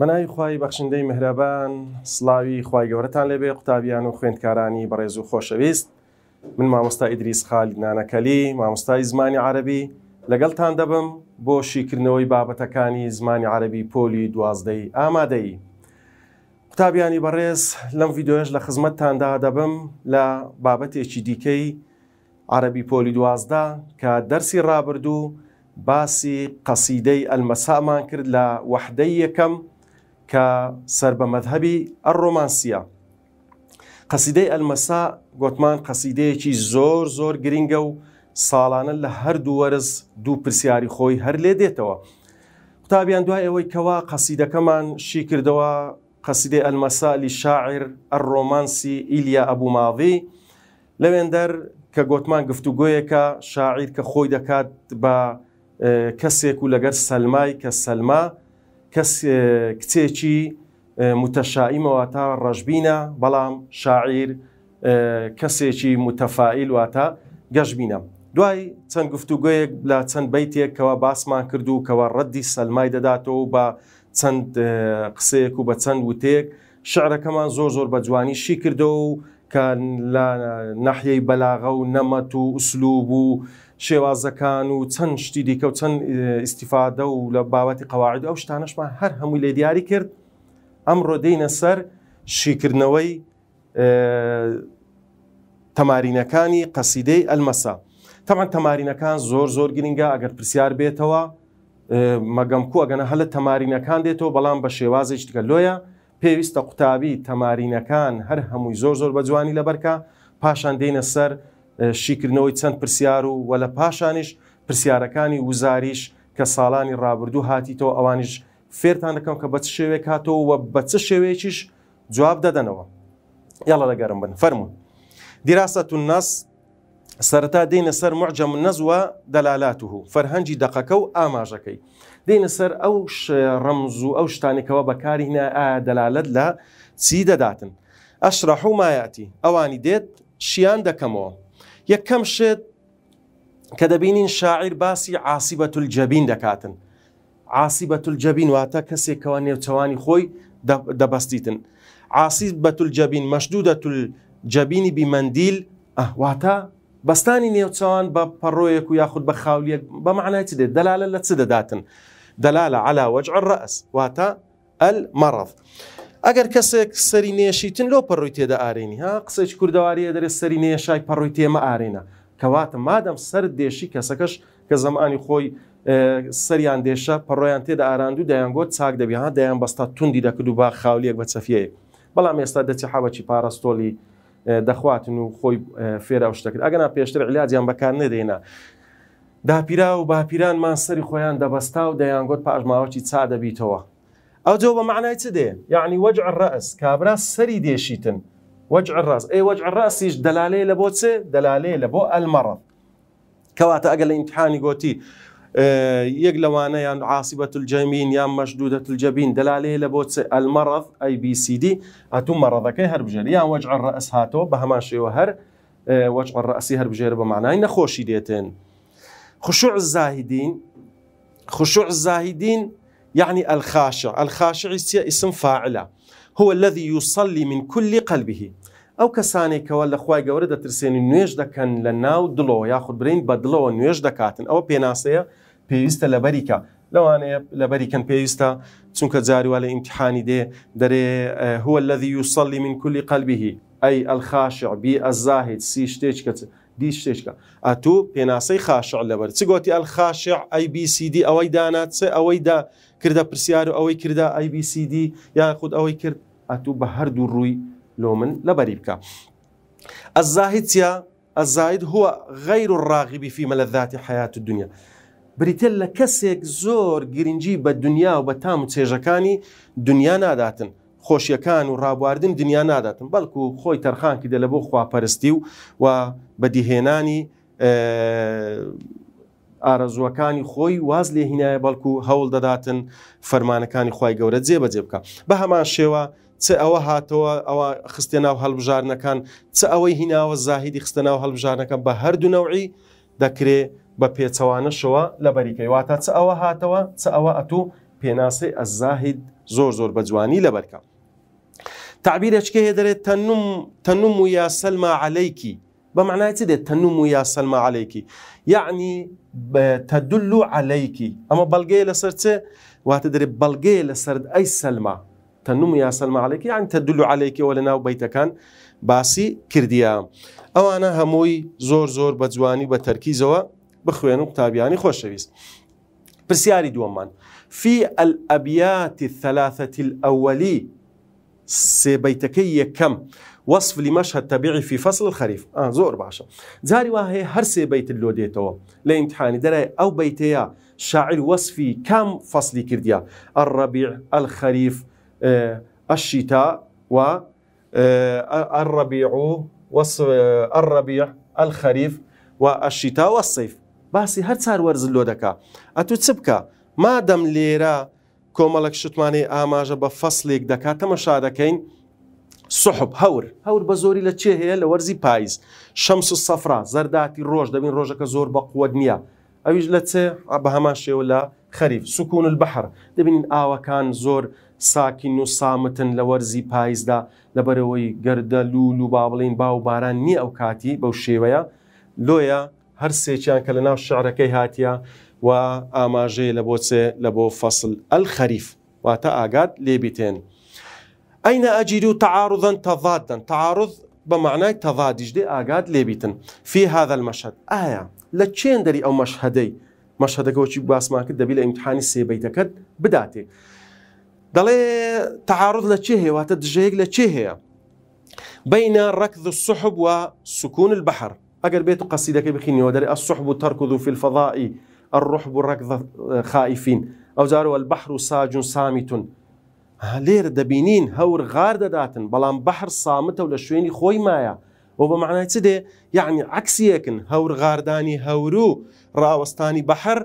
بەناوی خی بەخشندەی مهرەبان سلاوی خی گەورەتان لێبێ قوتابیان و خوێندکارانی بەڕێز و خۆشەویست من مامۆستا ئیدریس خالی نانەکەلی مامۆستای زمانی عربی لەگەڵتان دەبم بۆ شیکردنەوەی بابەتەکانی زمانی عربی پۆلی دوازدەی ئامادەی قوتابیانی بەڕێز لەم یددیۆش لە خزمەتتاندا دەبم لە بابەتێکی دیکەی عربی پۆلی دوازدا کە دەرسی ڕابردوو باسی قەسیدەی ئەلمەسامان کرد لە وەحدەی یەکەم کە سەر بە مەذهبی ئەڕۆمانسیە. قەسیدەی ئەلمەسا گوتمان قەسیدەیەکی زۆر زۆر گرینگە و ساڵانە لە هەردوو وەرز دوو پرسیاری خۆی هەر لێ دێتەوە. قوتابیان دوای ئەوەی کەوا قەسیدەکەمان شی کردەوە قەسیدەی ئەلمەسالی شاعر ئەڕۆمانسی ئیلیا ئەبوو ماڵی لەوێن دەر کە گوتمان گفتوگویەکە شاعیر کە خۆی دەکات بە کەسێک و لەگەر سەلمای کە سەلما کەس کچێکی متەشائیمەوە تا ڕژبینە بەڵام شاعیر کەسێکی متەفائیل واتە گەشببینە. دوای چەند گفتوگویەک لە چەند بەیتێکەوە باسمان کرد و کەەوە ڕەدی سەلمای دەداتەوە بە چەند قسەیەک و بە چەند وتێک شعرەکەمان زۆر زۆر بە جوانیشی کردو و کە لە نەحیەی بەلاغە و نەمەت و ئوسلوب و شێوازەکان و چەند شتی دیکە و چەند ئیسیفادە و لە بابەتی قواعد ئەو شتانەشمان هەر هەمووی لێ دیاری کرد ئەم ڕۆدەینە سەر شیکردنەوەی تەمارینەکانی قەسیدەی ئەلمەسا تەمان تەمارینەکان زۆر زۆر گرنگە ئەگەر پرسیار بێتەوە مەگەم کو ئەگەنە هەلە تەمارینەکان دێتەوە بەڵام بە شێوازێک دیکە لۆیە پێویستە قوتابی تەمارینەکان هەر هەمووی زۆر زۆر بە جوانی لەبەرکە پاشان دێنە سەر شیکردنەوەی چەند پرسیار و وە لە پاشانیش پرسیارەکانی وزاریش کە ساڵانی ڕابردوو هاتیتەوە ئەوانیش فێرتان دەکەم کە بە چ شێوێک هاتەوە و بە چ شێوەیەکیش جواب دەدەنەوە یاڵە لەگەرم بن فەرمونون دیراستون ناس سەرتا دێنە سەر معجم نەزوە دەلالاتوه فەرهەنجی دەقەکە و ئاماژەکەی دێنە سەر ئەو ڕەمز و ئەو شتانێکەوە بەکاری هینە ئایا دەلالت لە چی دەداتن ئەشرەحومایەتی ئەوانی دێت شیان دەکەمەوە یەکەم شێت کە دەبینین شاعیر باسی عاسیبەت جەبین دەکاتن عاسیبەت جەبین واتە کەسێکەوە نێوچەوانی خۆی دەبەستیتن عاسیبەت جەبین مەشدودە جەبینی بیمەندیل ئەهواتە بەستانی نێوچەوان بە پەڕۆیەک و یاخود بە خاولێک بە معنای چ دێت دەلالە لە چ دەداتن دەلالە على وەجع ڕەس واتە ئەل ئەگەر کەسێک سەری نێشیتن لۆ پەڕووی تێدا ئارێنی ها قسەی کووردەواریە دەرێت سەری نێشای پەڕووی تێمە ئارێنە کەواتە مادەم سەر دێشی کەسەکەش کە زەمانی خۆی سەریان دێشە پەڕۆیان تێدا ئاراندوو دایانگۆ چاک دەبیها دایان بەستا توندی دەکرد و با خاولێک بە چەفیەیە بەڵام ئێستا دەچی حەبەتی پاراستۆلی دەخواتن و خۆی فێرا شتەکرد ئەگەنا پێشتر علاجیان بەکار نەدەێنا. داپیرا و باپیرانمان سەری خۆیان دەبەستا و دەیانگوت پاژماوەکی چا دەبیتەوە او جوبا معناه تدي يعني وجع الراس كابرا سري دي شيتن وجع الراس اي وجع الراس يش دلاله لبوتس دلاله لبو المرض كواتا اقل امتحان يقوتي أه يا يعني عاصبة الجبين يا يعني مشدودة الجبين دلالة لبوتس المرض اي بي سي دي هاتو مرضة كي يا يعني وجع الرأس هاتو بهمان شي وهر إيه، وجع الرأس هربجر بمعنى اي خوشي ديتين خشوع الزاهدين خشوع الزاهدين يعني الخاشع الخاشع اسم فاعله هو الذي يصلي من كل قلبه او كساني لە خی گەورە ترسيني نوێژ كان لناو دلو ياخد برين بدلو بە كاتن او دەکاتن ئەوە لبريكا لو انا لبريكا لەوانەیە لە بەریکەن پێویستە امتحاني دي لە آه، هو الذي يصلي من كل قلبه أي الخاشع بي الزاهد سي دی شتێشکە ئەتوو پێناسەی خاشع لەبەر چ گوتی ئەل خاشع ئەیBCD ئەوەی دانات چ ئەوەی دا کردە پرسیار و ئەوەی کردا ئەیBCD یان خودود ئەوەی کرد ئەتوو بە هەردوو ڕووی لۆ من لەبەری بکە. ئەزاهیتیا ئەزاید هو غەیر و ڕاغیبی فیمە لە ذاتی حیات دنیا. بریتل لە کەسێک زۆر گرنگجی بە دنیا و بە تام و چێژەکانی دنیا ناداتن. خۆشیەکان و ڕابواردن دنیا ناداتن بەڵکو خۆی تەرخانکی دە لە بۆ خواپەرستی و و بەدیهێنانی ئارەزوەکانی خۆی واز لێ هینایە بەڵکو هەوڵ دەداتن فەرمانەکانی خی گەورە جێبەجێ بکە بە هەمان شێوە چ ئەوە هاتەوە ئەوە خستێ ناو هەڵبژارنەکان چ ئەوەی هیناوە زاهیدی خستە ناو هەڵبژارنەکەم بە هەردوو نەوعی دەکرێ بە پێچەوانەشەوە لە بەریکەی واتە چ ئەوە هاتەوە چ ئەوە ئەتوو پێناسی ئەزاهید زۆر زۆر بە جوانی لە بەرکە. تعبیرەچکە هێدرێت تەنم و یاسەلما عەلەیکی بمعنى تدي تنمو يا سلمى عليك يعني تدل عليك اما بلغي لسرت وتدري بلغي لسرد اي سلمى تنمو يا سلمى عليك يعني تدل عليك ولنا بيتكان باسی کردیا ئەوانە هەمووی زۆر زۆر بە جوانی بە تەرکیزەوە بخوێن و شويس برسياري دومان في الابيات الثلاثه الاولي سي سێبەیتەکەی كم وصف لمشهد طبيعي في فصل الخريف اه زور باشا زاري واهي هرسي بيت لۆ دێتەوە لە ئیمتحانی دەرای ئەو شاعر وصفي كم فصلي كرديا الربيع الخريف اه، الشتاء و اه، الربيع وصف اه، الربيع الخريف والشتاء والصيف باسي هر چاروەرز ورز دەکا ئەتو چ بکە مادەم لێرە کۆمەڵک شتمانی ئاماژە بە فەصلێک دەکات تەمەشا سحب هەور هەور بە زۆری لە چێ هەیە لە وەرزی پاییز شەمس و سەفرا زەرداتی ڕۆژ دەبین ڕۆژەکە زۆر بە قووە نییە ئەویش لە چێ بە هەمان شێوە لە خەریف سکوون بەحر دەبینین ئاوەکان زۆر ساکین و سامتن لە وەرزی پاییزدا لەبەرەوەی گەردە لول و با بڵین با و باران نییە ئەو کاتی بەو شێوەیە لۆیە هەر سێکیان کە لە ناو شعرەکەی هاتیە و ئاماژەیە لە بۆچێ لە بۆ فەصل ئەل خەریف واتە ئاگات لێبیتێن. أين أجد تعارضا تضادا تعارض بمعنى تضاد جدي آقاد ليبيتن في هذا المشهد آية لا دري أو مشهدي مشهدك وشي باس ما كد بلا امتحان السيبيتك بداتي دلي تعارض لچي هي واتدجيك لچي بين ركض السحب وسكون البحر أجر بيت كي بخيني ودري السحب تركض في الفضاء الرحب ركض خائفين أو زاروا البحر ساج صامت آه، لێرە دەبینین هەور غار دەداتن بەڵام بەحر سامتە و لە شوێنی خۆی مایە بۆ بە معنای چ دێ یعنی عکسیەکن هەور غاردانی هەور و ڕاوەستانی بەحر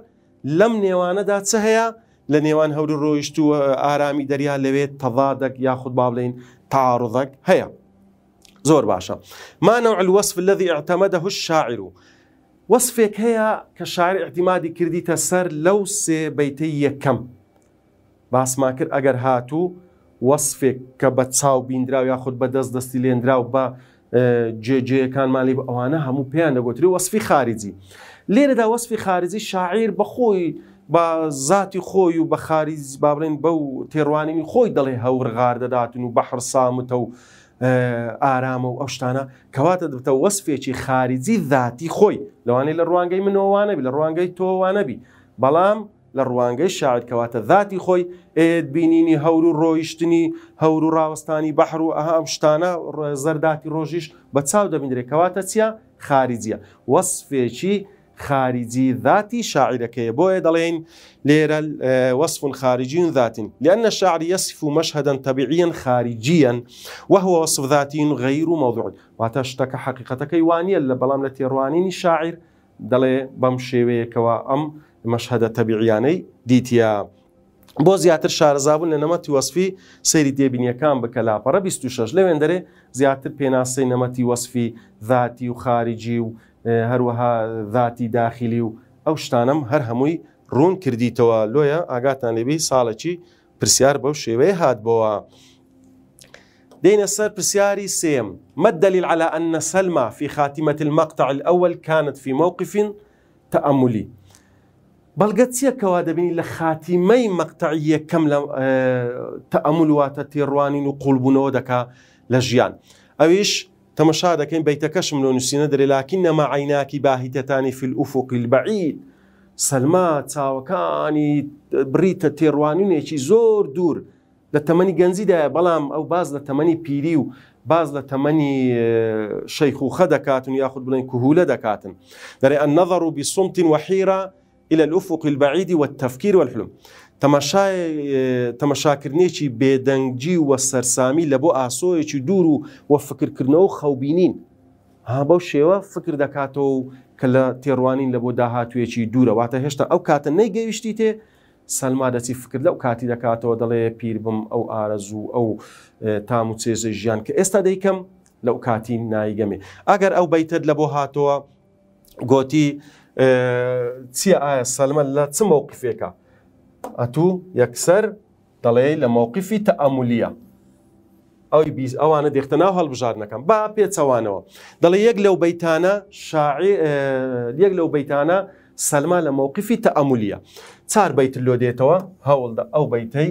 لەم نێوانەدا چ هەیە لە نێوان هەور ڕۆیشت و ئارامی دەریا لەوێت تەضادەك یاخود با بڵین تاڕضەك هەیە زۆر باشە مانەوع الوەصف الذي اعتمده الشاعر وەصفێک هەیە کە شاعر كردي کردیتە سەر لەو سێ كم یەکەم باسما کرد ئەگەر هاتوو وەصفێک کە بە چاو بیندرا یا خودت بە دەست دەستی لێنراو بە جێجەیەکان مالی ئەوانە هەموو پێیان دەگوتری وەصفی خارجی لێرەدا وەصفی خارجی شاعیر بەخۆی بە ذاتی خۆی و بە خارج با بڵێن بە و تێڕوانینی خۆی دەڵێ هەورغار دەداتن و بە حرسامتە و ئارامە و ئەو شتانە کەواتە دەبتە وەصفێکی خارجی ذاتی خۆی لەوانەیە لە ڕوانگەی منەوەوانەبی لە ڕوانگەی تۆوانەبی بەڵام لە ڕوانگەی شاعر کەواتە ذاتی خۆی ئێت بینینی هەور و ڕۆیشتنی هەور و ڕاوستانی بەحر و ئەهام شتانە زەرداتی ڕۆژیش بە چاو دەبیندرێکەواتە چیا خارجیە وەصفێکی خارجی ذاتی شاعرەکەی بۆیە دەڵێن لێرە وەصف خارجی ذاتین لأن الشاعر يصف مشهدا طبيعيا خارجيا وهو وصف ذاتي غير موضوع واتە شتەکە حقیقەتەکەی وانە لە بەڵام لە تێڕوانینی شاعر دەڵێ بەم شێوەیەکەوە ئەم مشهد تەبیعیانەی دیتیا. بۆ زیاتر شارەزابوون لە نەمەتی وەصفی سەیری دێبینیەکان بکە لاپەرە 26 لەوێن دەرێ زیاتر پێناسەی نەمەتی وەصفی ذاتی و خارجی و اه، هەروەها ذاتی داخلی و ئەو شتانم هەر هەمووی ڕوون کردیتەوە لۆیە ئاگاتان لێبی ساڵەکی پرسیار بەو شێوەیە هاتبەوە. دينا سر بسياري سيم ما الدليل على أن سلمى في خاتمة المقطع الأول كانت في موقف تأملي بەڵگە چییە کەوا دەبینی لە خاتیمەی مەقتەعی یەکەم لە آه، تەمول واتە تێڕوانین و قوڵبوونەوە دەکا لە ژیان ئەویش تەمەشا دەکەین بەیتەکەشم لە نووسینە درێلاکین نەما عیناکی باهیتەتانی فیل ئوفقیل بەعید سەلما چاوەکانی بریتە تێڕوانینێکی زۆر دوور لە تەمەنی گەنجیدایە بەڵام باز لە بيريو باز لە تەمەنی آه، شەیخوخە دەکاتن بلين كهوله کوهولە دري النظر بصمت وحيره إلى الأفق البعيد والتفكير والحلم تەمەشاکردنێکی بێدەنگجی وە سەرسامی لە بۆ ئاسۆیەکی دوور و وە فکرکردنەوە خەوبینین ها بەو شێوە فکر دەکاتەوە و کە لە تێڕوانین لە بۆ داهاتوێکی دوورەواتە هێشتا ئەو کاتە نەیگەویشتی تێ سەلمادەچی فکر لەو کاتی دەکاتەوە دەڵێ پیر بم ئەو ئارەزوو ئەو تام و چێزە ژیان کە ئێستا دەیکەم لەو کاتی نایگەمێ ئەگەر ئەو بەیتت لە بۆ هاتەوە گۆتی چییە ئایا سەلمە لە چ مۆقفێکە ئەتوو یەکسەر دەڵێ لە مۆقفی تەعملیە ئەوی بیز ئەوانە دێختە ناو هەڵبژارنەکەم با پێچەوانەوە دەڵێ یەک لەو بەیتانە یەک لەو بەیتانە سەلما لە مۆقفی تەعملیە چار بیت لۆ دێتەوە هەوڵدا ئەو بەیتەی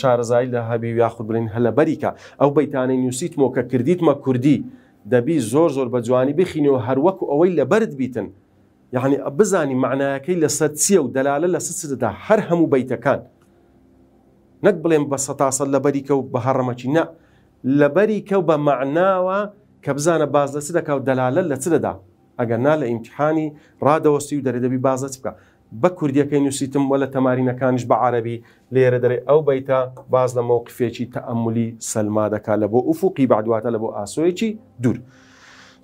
شارزای لە هەبی یاخود برین هەلە بەریکە ئەو بەیتانەی نووسیت مۆکە کردیتمە کوردی دەبی زۆر زۆر بە جوانی بخینەوە هەروەکو ئەوەی لە بەرد بیتن یعنی بزانی معناەکەی لەسەر چییە و دەلالە لە سدا هەر هەموو بەیتەکان نەک بڵێم بە سەتاسە لەبەریکە و بە هەڕەمەچی نە لەبەری کەو بە معناوە کە بزانە باز لە چدەکە و دەلالە لە چدەدا ئەگەر نا لە ئیمتحانی ڕادەوەستی و دەرەدەبی بازە بکە بە کوردیەکەی نووسیتم وە لە تەمارینەکانش بە عربی لێرە دەرێ ئەو بەیتە باز لە مۆقفێکی تەعملی سەلمادەکە لە بۆ ئوفوقی بەعدواتە لە بۆ ئاسۆیەکی دوور.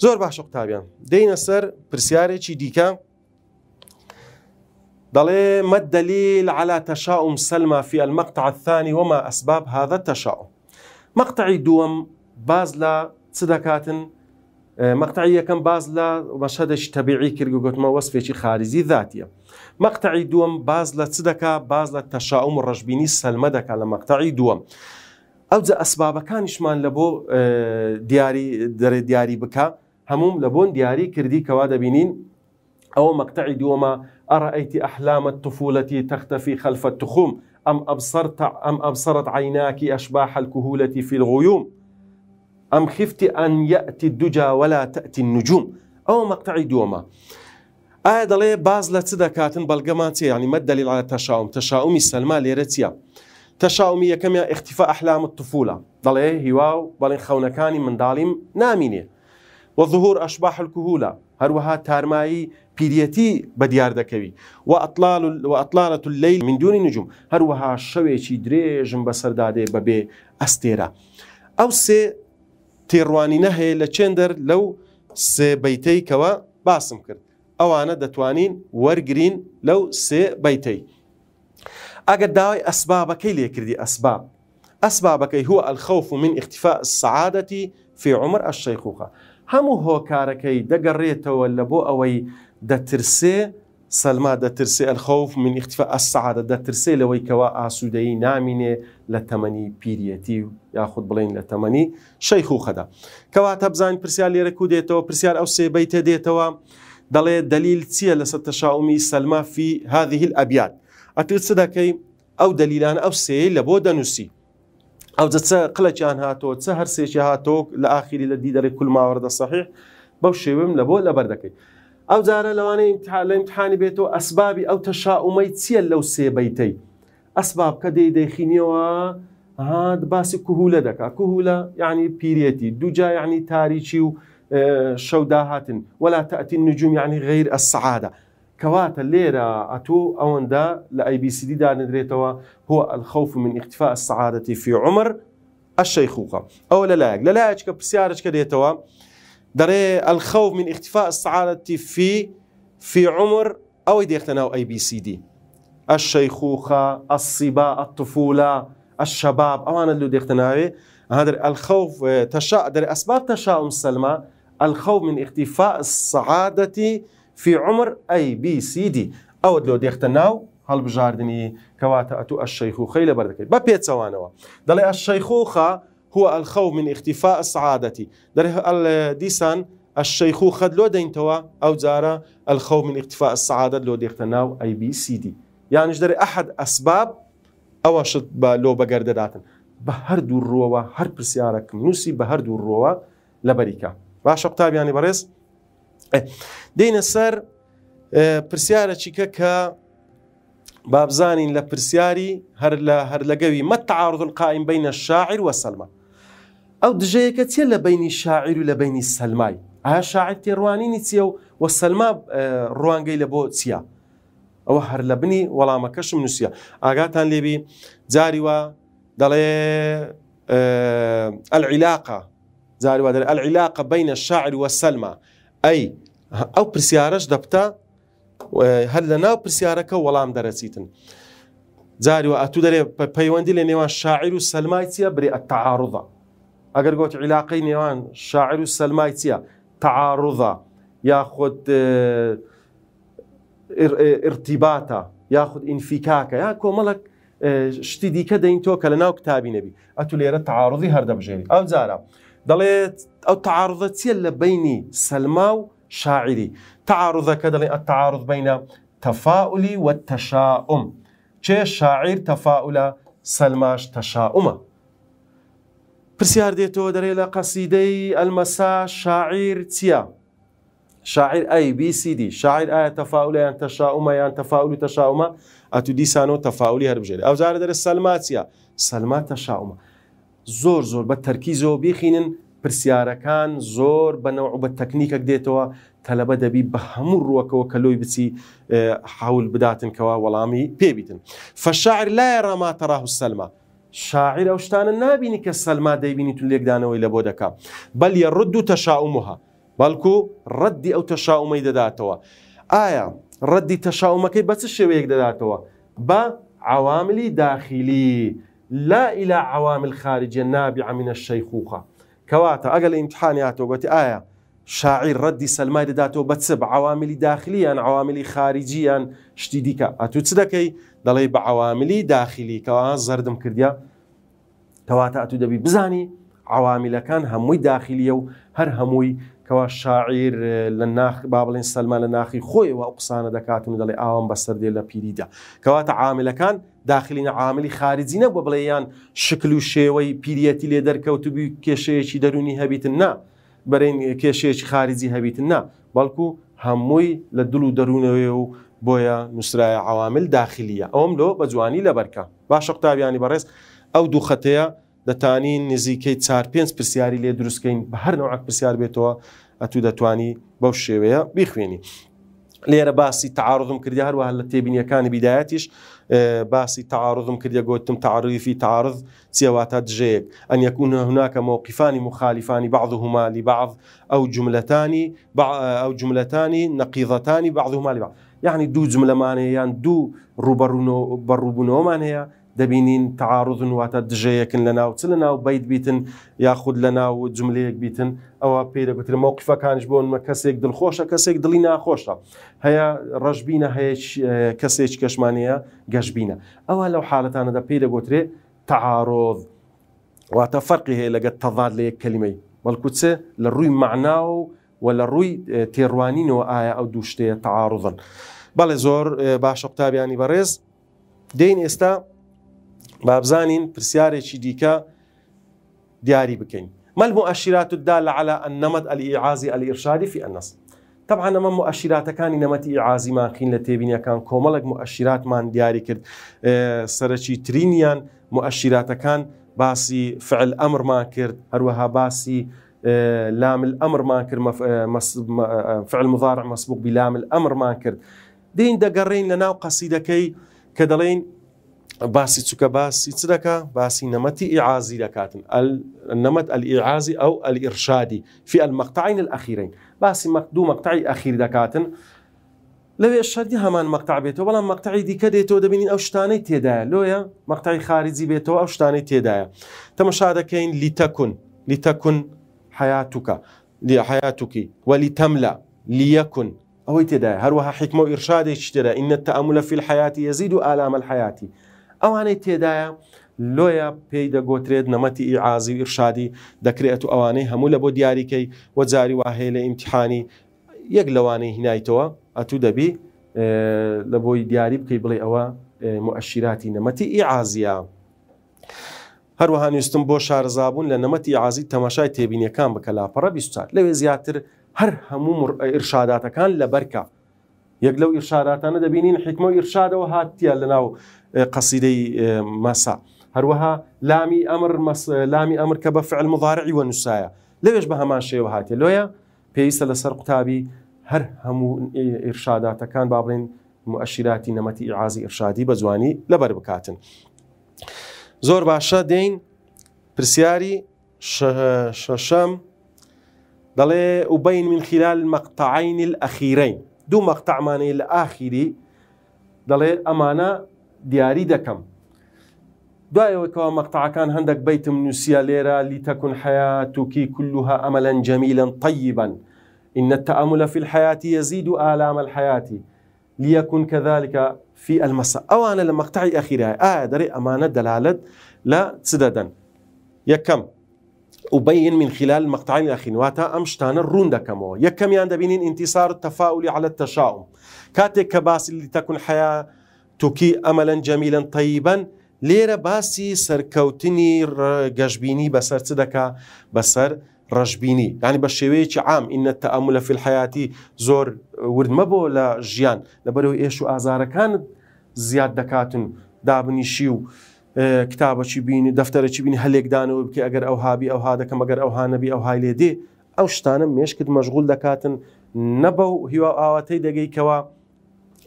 زۆر باشە قوتابیان دەینە سەر پرسیارێکی دیکە دەڵێ مە دەلیل على تشاؤم سەلما في المقطع الثاني وما أسباب هذا التشاؤم مقطعی دووەم باز لە چ دەکاتن اه، مقطعی یەکەم باز لە مەشەدەشی تەبیعی کرد و گوتمە وەسفێکی خارجی ذاتیە مقطعی دووەم باز لە چ دەکا باز لە تەشاوم و ڕژبینی سەلمە دەکا لە مقطعی دووەم ئەو جە ئەسبابەکانیشمان لە بۆ اه، دیاری دەرێ دیاری بکە هموم لبون دياري كردي كوادا بينين أو مقتعد مەقطعی أرأيت أحلام الطفولة تختفي خلف التخوم أم أبصرت أم أبصرت عيناك أشباح الكهولة في الغيوم أم خفت أن يأتي الدجا ولا تأتي النجوم أو مقتعد دووەمە. آية دلية باز لا تدكاتن دەکاتن يعني ما الدليل على التشاؤم تشاؤمي سلما ليرتيا تشاؤمي تەشاومی اختفاء أحلام الطفولة دلية هواو هیوا و من خەونەکانی نامينيه وظهور أشباح الكهولة هروها تارمایی پیریەتی بە دیار دەکەوی و ئەطلالەت الليل من دون نجوم هەروەها شەوێکی درێژم بە سەردادێ بەبێ ئەستێرە او سێ تێڕوانی نەهەیە لە چێندەر لو سێ بەیتەی کەوە باسم کرد ئەوانە دەتوانین لو سي بيتي بەیتەی ئەگەر داوای ئەسبابەکەی اسباب أسباب ئەسبابەکەی هو الخوف من اختفاء السعادة في عمر الشيخوخة هەموو هۆکارەکەی دەگەڕێتەوە لە بۆ ئەوەی دەترسێ سەلما دەترسێ ئەلخەوف من اختیفە ئەسعادە دەترسێ لەوەی کەوا ئاسوودەیی نامینێ لە تەمەنی پیرەتی و یاخود بڵین لە تەمەنی شەیخ و خەدا کەواتە بزانین پرسیار لێرە کو دێتەوە پرسیار ئەو سێبەی تێ دێتەوە دەڵێ دلیل چییە لەسەر تەشاومی سەلما فی هذه الأبیات ئەتر چ دەکەی ئەو دلیلان ئەو سێ لە بۆ دەنووسی ئەو چە قلەیان هاتۆ چە هەرسێکی هاتۆک لە ئاخیری لە دیدەڕی کولماوەدە صحیح بەو شێوم لە بۆ لەبەر دەکەیت. ئەو جارە لەوانەیە امتحان لە امتحانی بێتەوە ئەسبابی ئەو تەشاعومەی چییە لەو سێبەیتەی ئەسباب کە دەی دەیخینیەوە هاد باسی كهوله دەکا كهوله يعني بيريتي دوجا يعني تاريخي شوداهات ولا تاتي النجوم يعني غير السعاده اتو کەواتە لاي بي سي دي ئەیBCD دانرێتەوە هو الخوف من اختفاء السعادة في عمر الشيخوخة أو لا لايك لا لايك أشك كديتوا دري الخوف من اختفاء السعادة في في عمر أو ديختنا أو أي بي سي دي الشيخوخة الصبا الطفولة الشباب أو أنا اللي ديختنا هذا الخوف آه، تشاء أسباب تشاؤم سلمى الخوف من اختفاء السعادة في عمر اي بي سي دي او دلو ديختناو هل بجاردني كواتا اتو الشيخوخه الى بردك با بيت دلي الشيخوخه هو الخوف من اختفاء السعاده در الديسان الشيخوخه دلو دينتوا او زارا الخوف من اختفاء السعاده دلو ديختناو اي بي سي دي يعني جدر احد اسباب او شت با لو بغرداتن بهر دور روا هر بسياره كنوسي بهر دور روا لبريكا باش اقتاب يعني برس دەینە سەر پرسیارەکی کە کە بابزانین لە پرسیاری هەر لە هەر لەگەوی مەتەعاردن قائم بینە شاعر و سەلمە ئەو دژەیەکە چێ لە بینی شاعر و لە بینی سەلمای ئایا شاعر تێڕوانینی چیە و وەسەلما ڕوانگەی لە بۆ چییە ئەوە هەر لە بنی وەڵامەکەشم نووسە ئاگاتان لێبی جاری وە دەڵێ العلاقة زاري ودر العلاقة بين الشاعر والسلمى أي ئەو پرسیارەش دەبتە اه، هەر لە ناو پرسیارەکە وەڵام دەرەچیتن. جاریوە ئەتو دەرێ پەیوەندی لە نێوان شاعر و سلمای چیە برێ ئە تعارضە. ئەگەر گوت عیلاقی نێوان شاعر و سلمای یا خود یاخود اه، اه، یا خود ئینفیکاکە یا کۆمەڵک شتی دیکە دەین تۆ کە لە ناو کتابی نبی اتو لیره تعارضی هر ئەو جارە دەڵێت ئەو تعارضە چیە لە بینی شاعري تعارض كذا التعارض بين تفاؤلي والتشاؤم چه شاعر تفاؤلا سلماش تشاؤمه پرسیار دێتەوە دەرێ لە قەسیدەی ئەلمەسا شاعیر چییە؟ شاعر ئەی BCD شاعر ئایا تەفاولیان تەشاومەیان تەفاولی تەشاومە ئەتو دیسانەوە تەفاولی هەربژێت ئەو زارە دەرە سەلماچە سەلما تەشاومە زۆر زۆر زور تەرکی زۆ بیخینن پرسیارەکان زۆر بەنەوە بە تەکنیکەک دێتەوە تەلەبە دەبی بە هەموو ڕوەکەوە کە لۆی بچی اه، حول بداتنکەوە وەڵامی پێبیتن فەشاعر لای ڕاماتەڕاه سەلمە شاعر ئەو شتانە نبینی کە سەلما دەیبینی تو لێکدانەوەی لە بۆ دەکا بەل یە ڕد و تەشاومها بەڵکو ڕەدی ئەو تەشاومەی دەداتەوە ئایا ڕەدی تەشاومەکەی بە چ شێوەیەک دەداتەوە بە عواملی داخلی لا إلى عوامل خارجية نابعة من الشيخوخة کەواتە ئەگەل لە ئیمتحانیاتەوە بەتی ئایا شاعیر ڕەدی سەلمای دەداتەوە بە چ بە عواملی داخلیان عواملی خارجیان شتی دیکە ئەتو چ دەکەی دەڵێ بە عواملی داخلی کەوا زەردم کردیا کەواتە ئەتو دەبی بزانی عواملەکان هەمووی داخلیە و هەر هەمووی کەوا شاعیر لە ناخ با بڵێن سەلمان لە ناخی خۆیەوە قسانە دەکاتون دەڵێ ئاوام بەسەردێ لە پیریدا کەواتە عاملەکان داخلینە عاملی خارجی نەبوو بڵێیان شکل و شێوەی پیرەتی لێ دەرکەوتبی کێشەیەکی دەرونی هەبیتن نا بەرەین کێشەیەکی خارجی هەبیتن نا بەڵکو هەمووی لە دڵ و دەرونەوەی و بۆیە نووسراە عوامل داخلیە ئەوم لۆ بە جوانی لە بەرکە باشە قوتابیانی بەڕێز ئەو دوو خەتەیە دەتانی نزیکەی چار پێنج پرسیاری لێ دروستکەین بە هەر نەوەک پرسیار بێتەوە ئەتو دەتانی بەو شێوەیە بیخوێنی لێرە باسی تعارضم کردی هەروە لە تێبینیەکانی بیدایەتیش اه، باسی تعارضم کردە گوتم تعریفی تعارض سيواتا دژەیەک أن يكون هناك موقفان مخالفان بعضهما لبعض أو جملتان أو جملتان نقيضتان بعضهما لبعض يعني یعنی دوو جملەمانەیە یان دوو ڕوبەڕوو بەڕووبوونەوەمان هەیە دەبینین تعارضن واتە دژەیەکن لە ناو چ لە ناو بیت بیتن یاخود لە ناو جملەیەک بیتن ئەوە پێدەبتر مۆقیفەکانش بۆن مە کەسێک دڵخۆشە کەسێک دڵی ناخۆشە هەیە ڕژبینە هەیە کەسێک کەشمانەیە گەشببینە ئەوە لەو حالەتانەدا پێ دەگوترێ تعارۆض واتە فەرقی هەیە لەگەت تەضاد لە یەک کللیمەی بەڵکو چێ لە ڕووی معنا و و لە ڕووی تێڕوانینەوە ئایا ئەو دوو شتەیە تعارضن بەڵێ زۆر باشە قوتابیانی بەڕێز دین ئێستا بابزانين برسياري دیکە دياري بكين ما المؤشرات الدالة على النمط الإعازي الإرشادي في النص طبعا ما مؤشراتەکانی لتيبين ئازیمانکەین كومالك مؤشرات ما دياري دیاری اه، سرشي ترينيان مؤشرات كان باسي فعل أمر ما کرد هروها باسي اه، لام ما کرد اه، فعل مضارع مسبوق بلام الأمر ما دین دين دقرين لنا قصيدة كي كدلين باسي تسوكا باسي چ باسي باسی إعازي لكاتن النمت الإعازي أو الإرشادي في المقطعين الأخيرين باسی دوو مقطعی ئەخیر دەکاتن لەوێ شەردی هەمان مەقطع بێتەوە بەڵام مەقطعی دیکە دێتەوە دەبینین ئەو شتانەی تێدایە لۆیە مقطعي خارجي بيتو ئەو شتانەی تێدایە تەمەشا كين لتكن لتكن حياتك لحياتك ولتملا ليكن أو تێدای هروها حكمة و إن التأمل في الحياة يزيد آلام الحياة ئەوانەی تێدایە لۆیە پێی دەگۆترێت نەمەتی ئیعازی و ئرشادی دەکرێت و ئەوانەی هەموو لە بۆ دیاریکەی وە جاری واهەیە لە ئیمتحانی یەک لەوانەی هینایتەوە ئەتوو دەبی لە بۆی دیاری بکەی بڵێ ئەوە مؤشراتی نەمەتی ئیعازیە. هەروەها نووسستم بۆ شارزابوون لە نەمەتی عازی تەماشای تێبینیەکان بکە لاپەڕە 24 لەوێ زیاتر هەر هەموو ئرشاداتەکان لە بەرکە یەک لەو ئرشاداتانە دەبینین حکمە و ئرشادەوە هاتیە لە ناو قصيدة آه، مسا هروها لامي أمر مس لامي أمر كبا فعل مضارع ونسايا ليش بها بە هەمان شێوە هاتێ لۆیە پێویستە تابي هر هم إرشادات كان با مؤشرات مؤشراتی نەمەتی إرشادي بزواني لبربكاتن زور باشا دين برسياري ششم دەین پرسیاری من خلال مەقتعین الأخيرين دو مقطع ماني الأخيري دەڵێ ئەمانە دیاری دەکەم دوایەوەکەوە مەقتعەکان هەندێک بیتم نووسە لێرە لتكن حياتك كلها ئەمەلەن جەمیلەن طيبا إن التأمل في الحياة يزيد آلام الحياة ليكن كذلك في المساء أنا لما اقتعي أخيرها آية دري أمانة دلالة لا تسددا يكم أبين من خلال المقطعين الأخيرين واتا أمشتان الرون كمو يكم يان دبينين انتصار التفاؤل على التشاؤم كاتك كباس اللي تكون حياة تووکی ئەمەلەن جەمیلەن تەیبەن لێرە باسی سەرکەوتنی گەشببینی بەسەر چ دەکا بەسەر ڕژبینی ینی بە شێوەیەکی عام ئینە تەعمل لە فیلحیاتی زۆر وردمەبۆ لە ژیان لەبەرەوە ئێش و ئازارەکانت زیاد دەکاتن دابنیشی و کتابەکی بینی دەفتەرەی بینی هەلێکدانەوە بکە ئەگەر ئەو هابی ئەوها دەکەم ئەگەر ئەوهانەبی ئەو هاای لێدێ ئەو شتانە مێشکت مەشغول دەکاتن نەبە و هیوا ئاواتەی دەگەیکەوە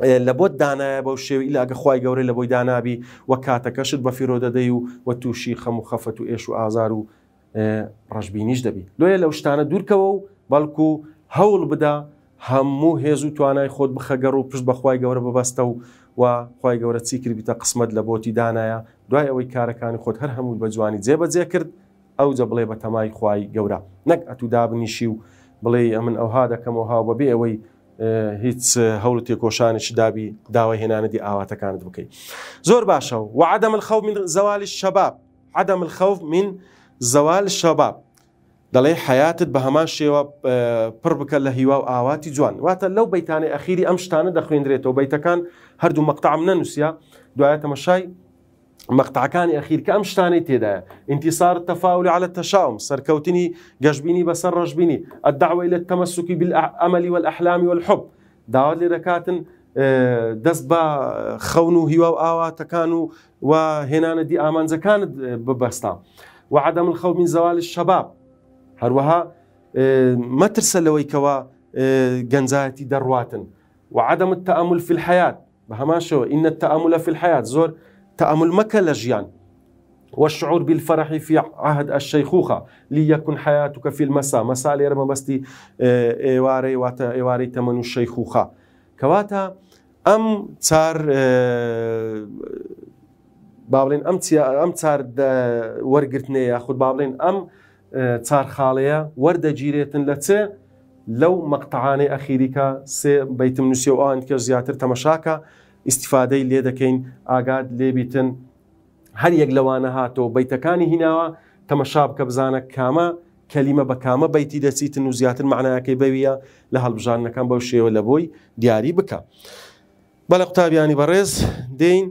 لە بۆت دانایە بەو شێوی ئیلاگە خی گەورە لە بۆی دانابی و کاتەکەشت بە فیرۆدەدەی و وە تووشی خەم و خەفەت و ئێش و ئازار و ڕژبینیش دەبی لۆیە لەو شتانە دوورکەوە و بەڵکو هەوڵ بدا هەموو هێز و توانای خۆت بخەگەڕ و پشت بەخوای گەورە ببەستە و و خی گەورە چیکر بیتە قسمت لە بۆتی دانایە دوای ئەوەی کارەکانی خۆت هەر هەموو بە جوانی جێبەجێ کرد ئەو جە بڵێ بە تەمای خی گەورە نەک ئەتودا بنیشی و بڵێ ئەمن ئەوها دەکەمەوە بەبێ ئەوەی هیچ هەول تێکۆشانێکی دابی داوای هێنانەدی ئاواتەکانت بکەیت. زۆر باشە و عدەم الخەو من زەوالی شەباب عدەم الخەوف من زەوال شەباب دەڵێ حیاتت بە هەمان شێوە پڕ بکە لە هیوا و ئاواتی جوان واتە لەو بەیتانەی ئەخیری ئەم شتانە دەخوێندرێتەوە بەیتەکان هەردوو مەقتعام نەنووسە دوایە تەمەشای كان اخير كم شتاني تيدا انتصار التفاؤل على التشاؤم سركوتني گەشببینی بسر رجبيني الدعوه الى التمسك بالامل والاحلام والحب داوات لركاتن دەکاتن دەست بە خەون و هیوا و امان و و وعدم الخوف من زوال الشباب هروها آه، ما ترسل کەوە گەنجایەتی آه، درواتن وعدم التامل في الحياة بهما شو ان التأمل في الحياة زور تأمل مكة لجيان والشعور بالفرح في عهد الشيخوخة ليكن حياتك في المساء مساء ليرما بستي إيواري آه، آه، واتا إيواري تمنو الشيخوخة كواتا أم تار آه، بابلين أم تار أم تار ورقرتنيا ياخد بابلين أم تار خالية وردة جيريتن لتسي لو مقطعاني أخيريكا سي بيتم نسيو آن كزياتر تمشاكا استفادهی لێ دەکەین ئاگاد لێبیتن هەر یەک لەوانە هاتۆ بەیتەکانی هیناوە تەمەشا بکە بزانە کامە کەلیمە بە کامە بەیتی دەچیتن و زیاتر معنایەکەی بەویە لە هەڵبژانەکان بەو شێوە لە بۆی دیاری بکە. بە لە قوتابیانی بەڕێز دین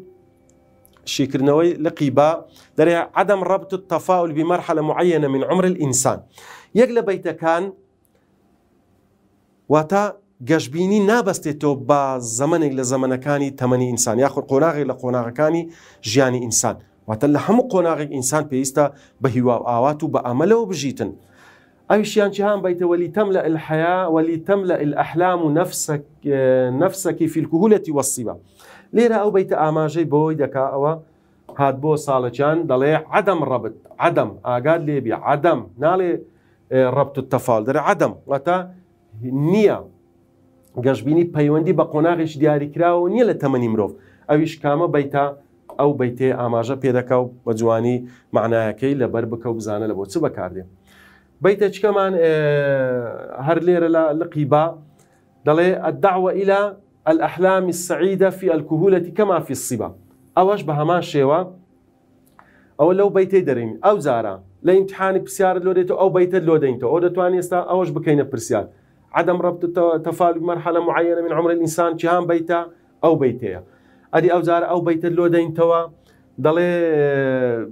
شيكرنوي لقيبا دريا عدم ربط التفاؤل بمرحلة معينة من عمر الإنسان يقلب بيتكان واتا گەشببینی نابەستێتەوە بە زەمنێک لە زەمنەکانی تەمەنی ئینسان یاخود قۆناغێک لە قۆناغەکانی ژیانی ئینسان واتە لە هەموو قۆناغێک ئینسان پێویستە بە هیوا ئاوات و بە ئەمەلەوە بژیتن ئەوشیان جیهان بەیتەوەلی تەم لە الحیا وەلی تەم لە ئەحلام و اه، نفسەکی فیلکوهولەتی وەسیبە لێرە ئەو بەیتە ئاماژەی بۆی دەکا ئەوە هات بۆ ساڵەچان دەڵێ عدەم ڕبت عدەم ئاگاد لێبی عدەم ناڵێ اه، ڕبت تەفال دەرە عدەم وەتە نییە گەشببینی پەیوەندی بە قۆناغێکی دیاریکراوە نییە لە تەمەنی مرۆڤ ئەویش کامە بەیتا ئەو بەیتێ ئاماژە پێدەکە و بە جوانی معنایەکەی لەبەر بکە و بزانە لە بۆ چ بەکاردێ بەیتە چکەمان هەر لێرە لە لقیبا دەڵێ ئەداوە ئیلا الأحلام السعيدة في الكهولة كما في الصبا أوش بهما شيوا أو لو بيتي درين أو زارا امتحان بسيار لوديتو أو بيت لودينتو أو دتواني استا أوش بكينا برسيار عدم ربط التفاؤل بمرحله معينه من عمر الانسان جهان بيته او بيته ادي اوزار او بيت اللودين توا ضل آه،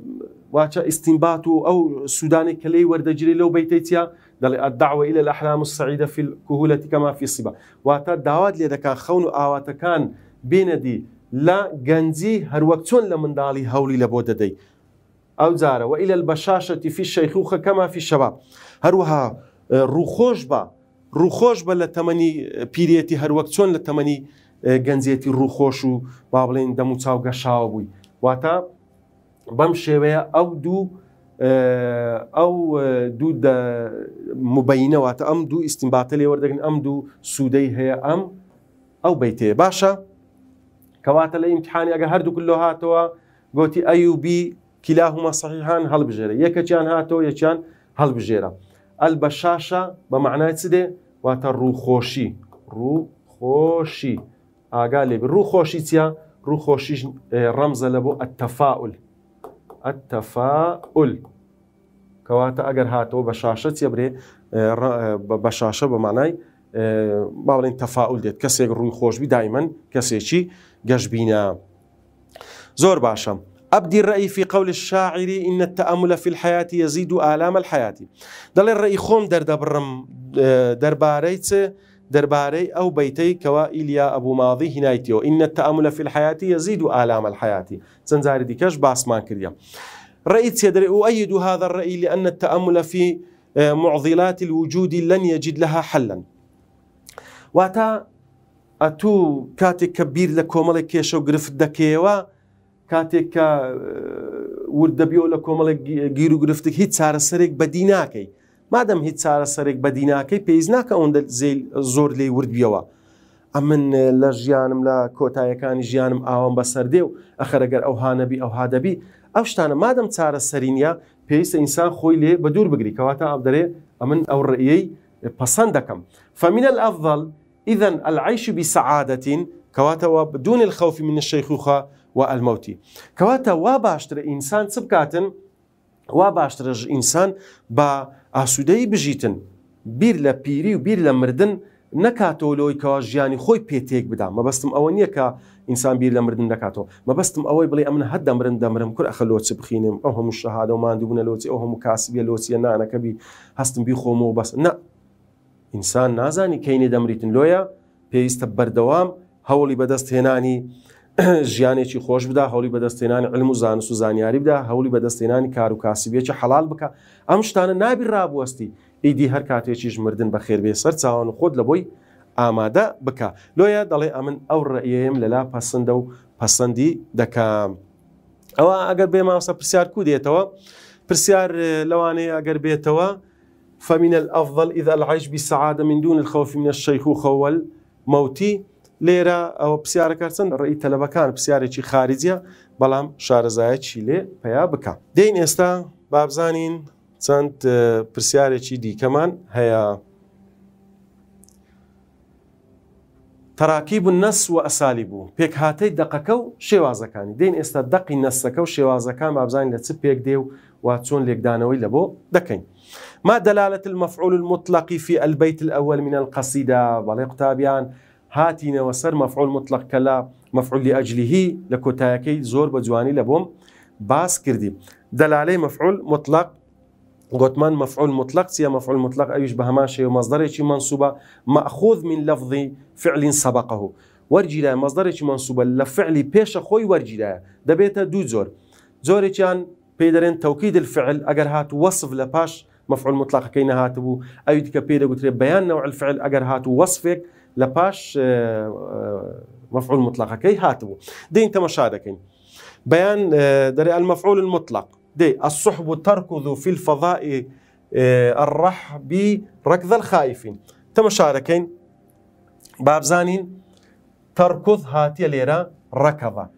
واش استنباط او سوداني كلي ورد جري لو بيتيتيا ضل الدعوه الى الاحلام السعيده في الكهوله كما في الصبا واتا لي لدكا خون اواتا كان بين دي لا غنزي هر جنزي لمن دالي هولي لبوددي او زاره والى البشاشه في الشيخوخه كما في الشباب هروها آه، روخوش با ڕووخۆش بە لە تەمەنی پیرەتی هەروەک چۆن لە تەمەنی گەنجێتی ڕووخۆش و با بڵێن دەم و چاوگە شاو بووی واتە بەم شێوەیە ئەو دوو ئەو دوو مبینەواتە ئەم دوو ئیسیمباتە لێ وەردەگن ئەم دوو سوودەی هەیە ئەم ئەو بەیتێ باشە کەواتە لە ئیمتحانی ئەگە هەردوو کللۆ هاتەوە گوتی ئەیوبی کیلاهمە سەحیحان هەڵبژێرە یەکەچیان هاتەوە یەکیان هەڵبژێرە ئەل بەشاشە بە معنای چ دێ واتە ڕووخۆشی ڕووخۆشی ئاگا لێ ڕووخۆشی چیا ڕووخۆشیش ڕەمزە لە بۆ ئەتەفاول ئەتەفاول کەواتە ئەگەر هاتەوە بە شاشە چێبرێ بە شاشە بە مانای باڵین تەفاول دێت کەسێک ڕووی خۆشبی دایمەن کەسێکی گەشببینە زۆر باشە. أبدي الرأي في قول الشاعر إن التأمل في الحياة يزيد آلام الحياة دل الرأي خوم در دبرم آه، در درباري أو بيتي كوا إليا أبو ماضي هنايتيو إن التأمل في الحياة يزيد آلام الحياة زنزار ديكاش ما كريم رأي يدري أؤيد هذا الرأي لأن التأمل في آه، معضلات الوجود لن يجد لها حلا واتا أتو كاتي كبير بیر لە کۆمەڵی کێشە کاتێک کە وردەبیەوە لە کۆمەڵێک گیر و گرفتێک هیچ چارەسەرێک بەدی ناکەی مادەم هیچ چارەسەرێک بەدی ناکەی پێیز ناکە ئەوەندە زۆر لێی وردبیەوە ئەم من لە ژیانم لە کۆتایەکانی ژیانم ئاوام بەسەردێ و ئەخەرەگەر ئەو هاانەبی ئەو هادەبی ئەو شتانە مادەم چارە سەرینیا پێویستە ئینسان خۆی لێ بە دوور بگری کەواتە ئابدەرێ ئەمن ئەو ڕێیەی پەسەند دەکەم فەمینە ئەفضل ئیدەن ئەلعیش بی سەعادەتین کەواتەوە بدون الخەوفی منە شەیخوخە و ئەلمەوتی کەواتە وا باشترە ئینسان چ بکاتن وا باشترەژ ئینسان بە ئاسوودەی بژیتن بیر لە پیری و بیر لە مردن نەکاتۆلۆیکەوە ژیانی خۆی پێتێک بدام مەبەستم ئەوە نییە کە ئینسان بیر لە مردن دەکاتەوە مەبەستم ئەوەی بڵێ ئەمن هەر دەمرن دەمرم کور ئەخە لۆچ بخینم ئەو هەموو شەهادە و مادوبوونە لۆچی ئەو هەموو کاسبیە لۆچیە نانەکەبی هەستم بی خۆمەوە بەس نە ئینسان نازانی کەینێ دەمریتن لۆیە پێویستە بەردەوام هەوڵی بەدەست هێنانی ژیانێکی خۆش بدا هەولی بەدەستێنانی علم و زانست و زانیاری بدا هەولی بەدەستێنانی کار و کاسیبێکی حەلال بکە ئەم شتانە نابی ڕابوەستی ئیدی هەر کاتێکیش مردن بە خێربێ سەر چاوان خۆت لە بۆی ئامادە بکە لۆیە دەڵێ ئەمن ئەو ڕێیم لەلا پەسەندە و پەسەندی دەکەم ئەوە ئەگەر بێ ماسە پرسیار کو دێتەوە پرسیار لەوانەیە ئەگەر بێتەوە فمن الأفضل إذا العيش بسعادة من دون الخوف من الشيخوخة والموت لێرە ئەوە پرسیارەکە چەند ڕێی تەلەبەکان پرسیارێکی خارجە بەڵام شارەزایەکی لێ پیا بک دەین ئێستا بابزانین چەند پرسیارێکی دیکەمان هەیە تەراکیب نەس و ئەسالی بوو پێک هاتەی دقەکە و شێوازەکانی دێن ئێستا دقی نەسەکە و شێوازەکان بابزانین لە چ پێک دێ و وا چۆن لێکدانەوەی لە بۆ دەکەین ما دەلالت المەفعول المطلقی في البيت الأول من القصيدة بەڵێ قوتابیان هاتين وسر مفعول مطلق كلا مفعول لأجله لی زور لە لبوم باس كردي دلالة مفعول مطلق غوتمان مفعول مطلق سيا مفعول مطلق أيش بە شيء ومصدر شيء منسوبە مأخوذ من لەفظی فعل سبقه وەرگیرای مصدر منسوبە لە فعلی پێشە خوي وەرگیرایە دبيتا دو زور زور كان بيدرين توكيد الفعل ئەگەر هات وصف لباش مفعول مطلق مطلقەکەی هاتبو أيدك دیکە قلت بيان نوع الفعل ئەگەر هات وصفك آه، آه، مفعول مطلق كي هاتبو دي انت دەکەین بيان آه، دري المفعول المطلق دي الصحب تركض في الفضاء الرحب ركض الخائفين تم شاركين بابزانين تركض هاتي ليرا ركض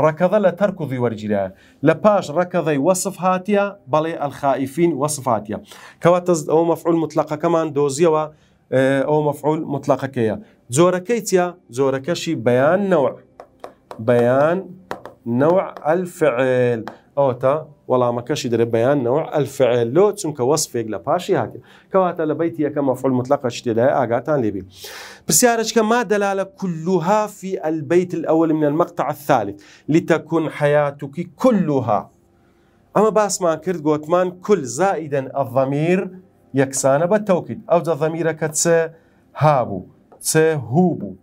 ركض لا تركض ورجلا لباش ركض وصف هاتيا بلي الخائفين وصف هاتيا كواتز او مفعول مطلقه كمان دوزيوا ئەو مەفعول مطلاقەکەیە جۆرەکەی تیا بيان نوع نەوە بەیان نەوە ئەلفعل ئەوە تا وەڵامەکەشی دەرە بەیان نەوە ئەلفعل لۆ چونکە وەسفێک لە پاشی هاکرد كما مفعول مطلقه شتي مەفعول مطلقەش ليبي بس يا پرسیارشکە ما دلاله كلها في البيت الأول من المقطع الثالث لتكن حياتك كلها باس باسمان كرت غوتمان كل زائدا الضمير یەکسانە بە تەوکیت ئەو دەضەمیرەکە چێ هابوو چێ هوو بوو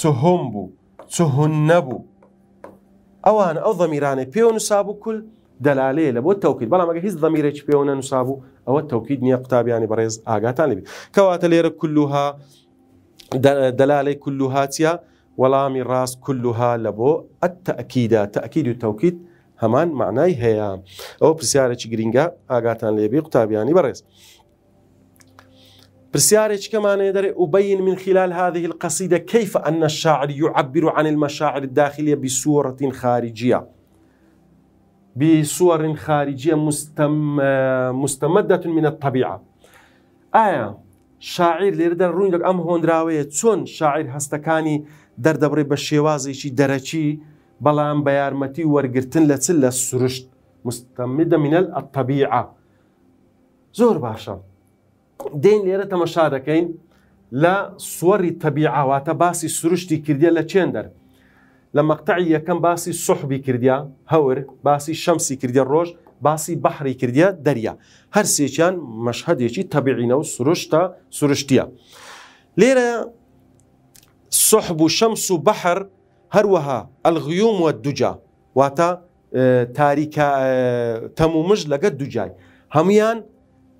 چهم بوو چهون نەبوو ئەوان ئەو دەمیرانەی پێوە نووسابوو کول دەلالەیە لە بۆ تەوکیت بەڵام ئەگە هیچ دەمیرێکی پێوە نەنووسابوو ئەوە تەوکیت نییە قوتابیانی بەڕێز ئاگاتان لێبێت کەواتە لێرە کللوها كلها کللوهاتیا وەڵامی ڕاست کللوها لە بۆ ئەتەأکیدا تەأکید و تەوکیت هەمان معنای هەیە ئەوە پرسیارێکی گرینگە ئاگاتان برسياري كمان يدري أبين من خلال هذه القصيدة كيف أن الشاعر يعبر عن المشاعر الداخلية بصورة خارجية بصور خارجية مستم مستمدة من الطبيعة آية شاعر لێردا ڕووی أم هون راوية چۆن شاعر هەستەکانی دەردەبڕێ بە شێوازێکی شي بەڵام بە یارمەتی وەرگتن لە چ مستمدة من الطبيعة زور ئەتەبیع دێن لێرە تەمەشا دەکەین لە سوەری تەبیعاواتە باسی سروشتی کردیە لە چێندەر لە مەقطعی یەکەم باسی سحبی کردیا هەور باسی شەمسی کردیا ڕۆژ باسی بەحری کردیا دەریا هەر سێکیان مەشهدێکی تەبیعینە و سروشتە سروشتیە لێرە سحب و شەمس و بەحر هەروەها ئەلغیوم وە دوجا واتە اه، تاریکە اه، تەمومژ لەگە دوجای هەمویان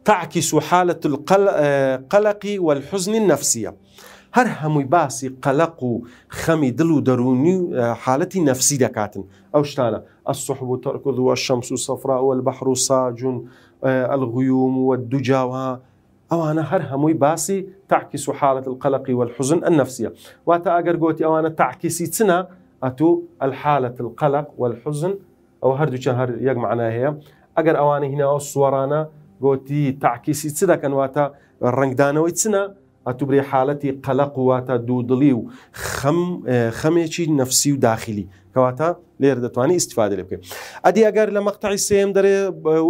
تعكس حالة القلق والحزن النفسية هر هەمووی باسي قلق و خەمی دڵ و دەرونی اه، حالەتی نەفسی دەکاتن ئەو شتانە ئەسحب و تەرکود وە شەمس و سەفرا و بەحر و ساجون ئەلغویوم اه، وە دوجاوە ئەوانە هەر هەمووی باسی تاکیس و حالت القەلقی والحزن النفسیە واتە ئەگەر گوتی ئەوانە تاکیسی چنە اتو الحالة القلق والحزن ئەو هەردووچە هر یەک معنا هەیە ئەگەر هنا او صورانا گۆتی تاکیسی چ دەکەن واتە ڕنگدانەوەی چنە ئەتوبری حالەتی قەلق واتە دوودڵی و خەمێکی نەفسی و داخلی کەواتە لێر دەتوانانی استفاده لێ بکەین ئەدی ئەگەر لە مەقتعی سێم دەرێ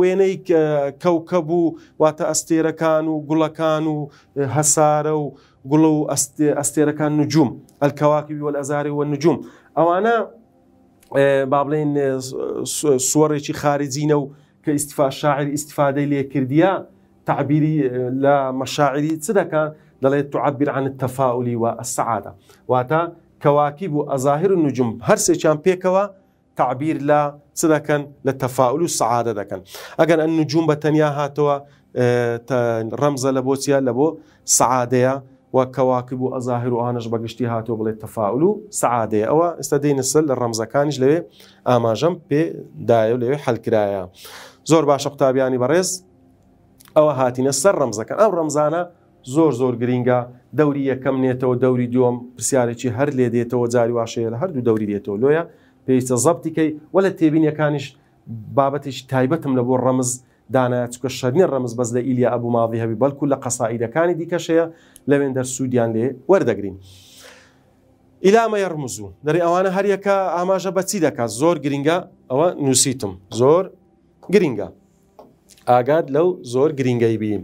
وێنەی کەوکە بوو واتە ئەستێرەکان و گوڵەکان و هەسارە و گوڵ و ئەستێرەکان نجوم ئەلکەواکی وە ئەزاری وە نجوم ئەوانە با بڵێن سوەرێکی خارجینە و كاستفاء شاعر استفاده لي كرديا تعبيري آه، لا مشاعري صدق دلي تعبر عن التفاؤل والسعاده واتا كواكب وأظاهر النجوم هرسي كان بيكوا تعبير لا صدق للتفاؤل والسعاده ذاك اجل النجوم بتنيا هاتوا آه، رمز لبوسيا لبو سعاده وكواكب وأظاهر وأنش بقشتي هاتوا بلا تفاؤل سعادة أو استدين السل الرمز كانش لبي أما جنب بي دايو لبي حل كرايا زۆر باشە قوتابیانی بەڕێز ئەوە هاتینە سەر ڕەمزەکە ئەم ڕەمزانە زۆر زۆر گرینگە دەوری یەکەم نێتەوە دەوری دووەم پرسیارێکی هەر لێ دێتەوە جاری واشەیە لە هەردوو دەوری دێتەوە لۆیە پێویستە زەبتیکەی وە لە تێبینیەکانیش بابەتێکی تایبەتم لە بۆ ڕەمز دانایە چکە شەرنی ڕەمز بەس لە ئیلیا ئەبوو ماڵی هەبی بەڵکو لە قەسائیدەکانی دیکەشەیە لەوێن دەر سوودیان لێ وەردەگرین. ئیلامە یڕمزوو دەری ئەوانە هەریەکە ئاماژە بەچی دەکات زۆر گرینگە ئەوە نووسیتم زۆر گرینگە ئاگاد لەو زۆر گرینگەی بین.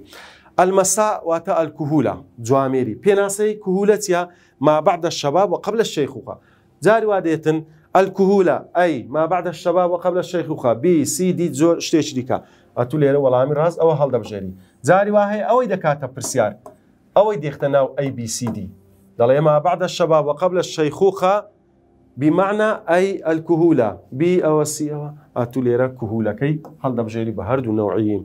ئەلمەسا واتە ئەلکوهولە جوامێری پێناسەی کوهولە چە ما بعد الشباب وقبل الشيخوخة جاری وا دێتن ئەلکوهولە ئەی ما بعد الشباب وقبل الشيخوخة BCD زۆر شتێکی دیکە ئەتو لێرە وەڵامی ڕاست ئەوە هەڵدەبژێنی جاری وهەیە ئەوەی دەکاتە پرسیار ئەوەی دێختە ناو ABCD دەڵێ ما بعد الشباب وقبل الشيخوخة بیمەعنە ئەی ئەلکوهولا بی ئەوەسیەوە ئاتو لێرە کوهولەکەی هەڵدەبژێری بە هەردوو نەوعیم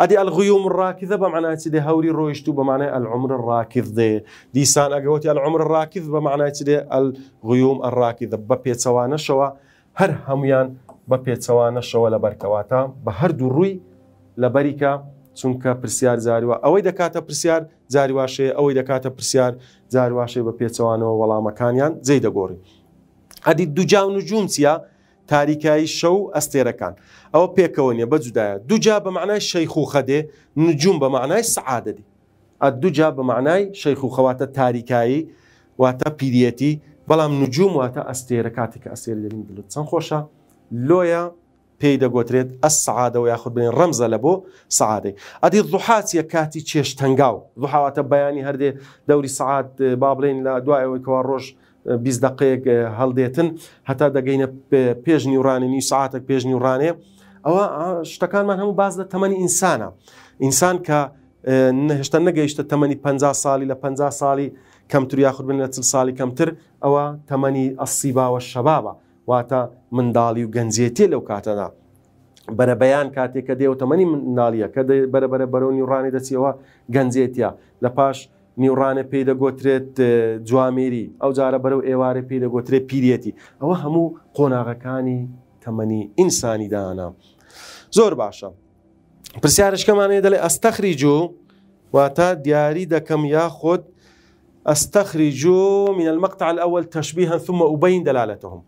ئەدی ئەلغیوم ڕاکیدە بەماناتی دێ هەوری ڕۆیشت و بەمانای ئەلعمر ڕاکرد دێ دیسان ئەگەوتی ئەلعمر ڕاکید بەماناتی دێ ئەلغیوم ئەڕاکیدە بە پێچەوانەشەوە هەر هەمویان بە پێچەوانەشەوە لە بەرکەواتە بە هەردوو ڕووی لە بەریکە چونکە پرسیار زاریوە ئەوەی دەکاتە پرسیار زاریواشەیە ئەوەی دەکاتە پرسیار زارواشەی بە پێچەوانەوە وەڵامەکانیان جێی دەگۆڕی ئەدی دوجان و جومچە تاریکایی شەو ئەستێرەکان ئەوە پێکەوە نیە بە جودایە دوجا بە معنای شەیخوخەدێ نجوم بە معنای سعادەدی ئە دوجا بە معنای شەیخوخەواتە تاریکایی واتە پیرەتی بەڵام نجوم واتە ئەستێرە کاتێککە ئەسێری دەبین دڵت چەند خۆشە لۆیە پێی دەگوترێت ئە سعادە و یاخود بێن ڕەمزە لە بۆ سعادەی ئەدی دوحاتیە کاتی چێش تەنگاو دوحاواتە بەیانی هەردێ دەوری سعات با بڵێن لە دوایەوەی کەوا ڕۆژ دقەیەک هەڵدێتن هەتا دەگەینە پێشنی وڕانێنی ساعتە پێشنی وڕانێ ئەوە شتەکانمان هەموو باز لە تەمەنی ئینسانە ئینسان کە هێشتا نەگەیشتە تەمەنی 50 ساڵی لە 50 ساڵی کەمتر یاخود بن لە چل ساڵی کەمتر ئەوە تەمەنی ئەسیباوە شەبابە واتە منداڵی و گەنجێتی لەو کاتەدا بەرە بەیان کاتێککە دێ و تەمەنی منداڵیە کە بەرەبەرە بەرەونی ڕانی دەچیەوە گەنجێتە لە پاش نیوڕانە پێی دەگۆترێت جوامێری ئەو جارە بەرەو ئێوارە پێی دەگۆترێت پیرەتی ئەوە هەموو قۆناغەکانی تەمەنی ئینسانی دانا زۆر باشە پرسیارشکەمانەیە دەڵێ ئەستەخری جو واتە دیاری دەکەم یا خۆت ئەستەخریج من المقطع الأول تشبيها ثم أبين دلالتهم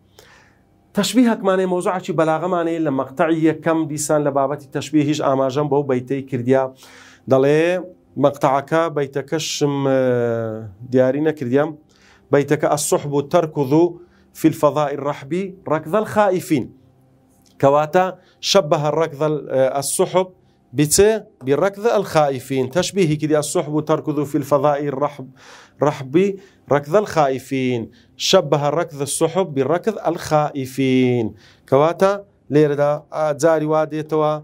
تشبیهک مانێ مۆزعی بەلاغەمانەیە لە مەقطعی یەکەم دیسان لە بابەتی تشببیه هیچ ئاماژەم بەو بەیتەی کردیا دەڵێ مقطعك بيتك الشم آه، ديارينا كريم بيتك الصحب تركض في الفضاء الرحبي ركض الخائفين كواتا شبه الركض آه، الصحب بت بركض الخائفين تشبيه كدي الصحب تركض في الفضاء الرحب رحبي ركض الخائفين شبه الركض الصحب بركض الخائفين كواتا ليردا آه، جاري توا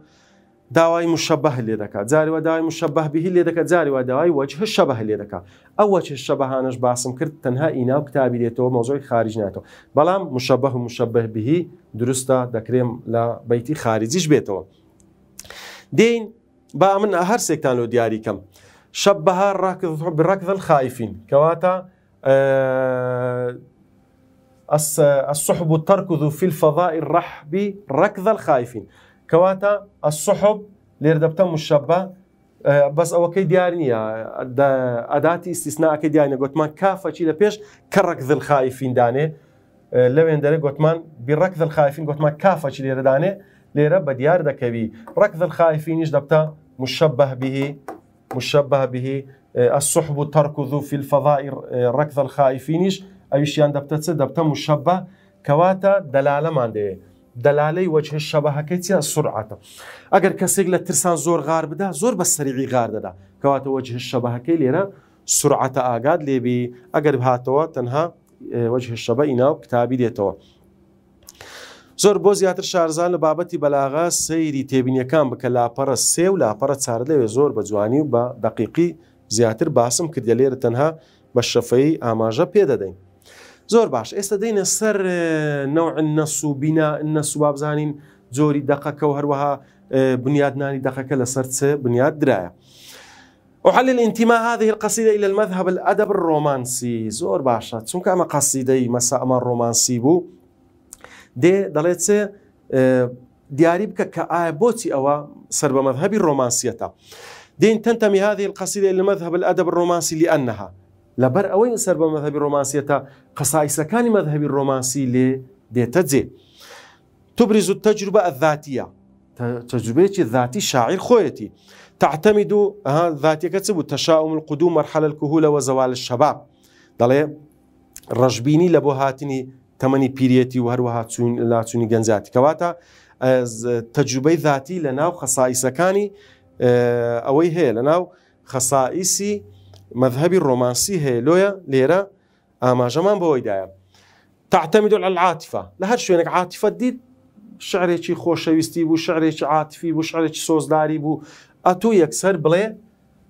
داوای مشبه لێ دەکات جارەوە داوای مشبه بهی لێ دەکات وجه داوای وەجه شەبه لێ دەکات ئەوە أنا شەبهانش باسم کرد تەنها ئینا و کتابی لێتەوە مۆزۆی خارج ناتەوە بەڵام مشبه و مشبه بهی دروستە دەکرێم لە بەیتی خارجیش بێتەوە دین با من هەر سێکتان لۆ دیاریکەم شبها بڕکذ الخائفین أه الصحب تركض في الفضاء الرحب ركض الخائفين کەواتە ئەسحب لێر دەبتە مشەبە بەس ئەوەکەی دیار نییە ئەداتی كافا دیانە گوتمان کافەچی الخائفين داني کەڕک دڵخایفیندانێ غوتمان دەرە الخائفين بیڕک كافا گوتمان کافەچی لێرەدانێ لێرە بە دیار دەکەوی ڕک ايش دبتا مشەبه به مشەبه به آه، الصحب تركض في الفضاء آه، ركض الخائفينش أيش يان دبتة دبتة مشبه كواتا دلالة ما عندي دەلالەی وەجهێ شەبەهەکەی چیا سرعاتە ئەگەر کەسێک لە ترسان زۆر غار بدا زۆر بە سەریعی غار دەدا کەواتە وەجهێ شەبەهەکەی لێرە سرعاتە ئاگاد لێبی ئەگەر هاتەوە تەنها وەجهێ شەبە ئیناو کتابی دێتەوە. زۆر بۆ زیاتر شارزان لە بابەتی بەلاغا سەیری تێبینیەکان بکە لاپەرە سێ و لاپەرە چار لەوێ زۆر بە جوانی و بە دقیقی زیاتر باسم کردە لێرە تەنها بە شەفەی ئاماژە پێدەدەین. زۆر باش ئێستا دەینە سەر اه، نەوع نەس و بینا نەس و بابزانین جۆری دقەکە و هەروەها بنيادناني اه، دقك لسرت بنیاد دراية أحلل الانتماء هذه القصيدة إلى المذهب الأدب الرومانسي زور باشا تونك أما قصيدة مساء ما الرومانسي بو دي دلت اه، دياري بك كآبوتي أو سرب مذهبي الرومانسية دين تنتمي هذه القصيدة إلى المذهب الأدب الرومانسي لأنها لبر لەبەر سر سەر بە مەذهبی ڕۆمانسیەتە قەسایسەکانی مەذهبی ڕۆمانسی لێ دێتە جێ تبرز التجربة الذاتية تجربة ذاتي شاعر خويتي تعتمد ذاتية كتب تشاؤم القدوم مرحلة الكهولة وزوال الشباب دڵێ ڕژبینی لە بۆ هاتنی تەمەنی پیرەتی و هەروەها لاچوونی گەنجاتی کەواتە تەجوبەی ذاتی لە ناو خەسائیسەکانی ئەوەی لناو آه، لە مذهبي الرومانسي هيلويا ليرة اما جمان بويدايا تعتمد على العاطفة لهر شوينك عاطفة ديت شعرێکی خۆشەویستی بوو شعرێکی عاتفی بوو شعرێکی سۆزداری بوو ئەتو یەکسەر بڵێ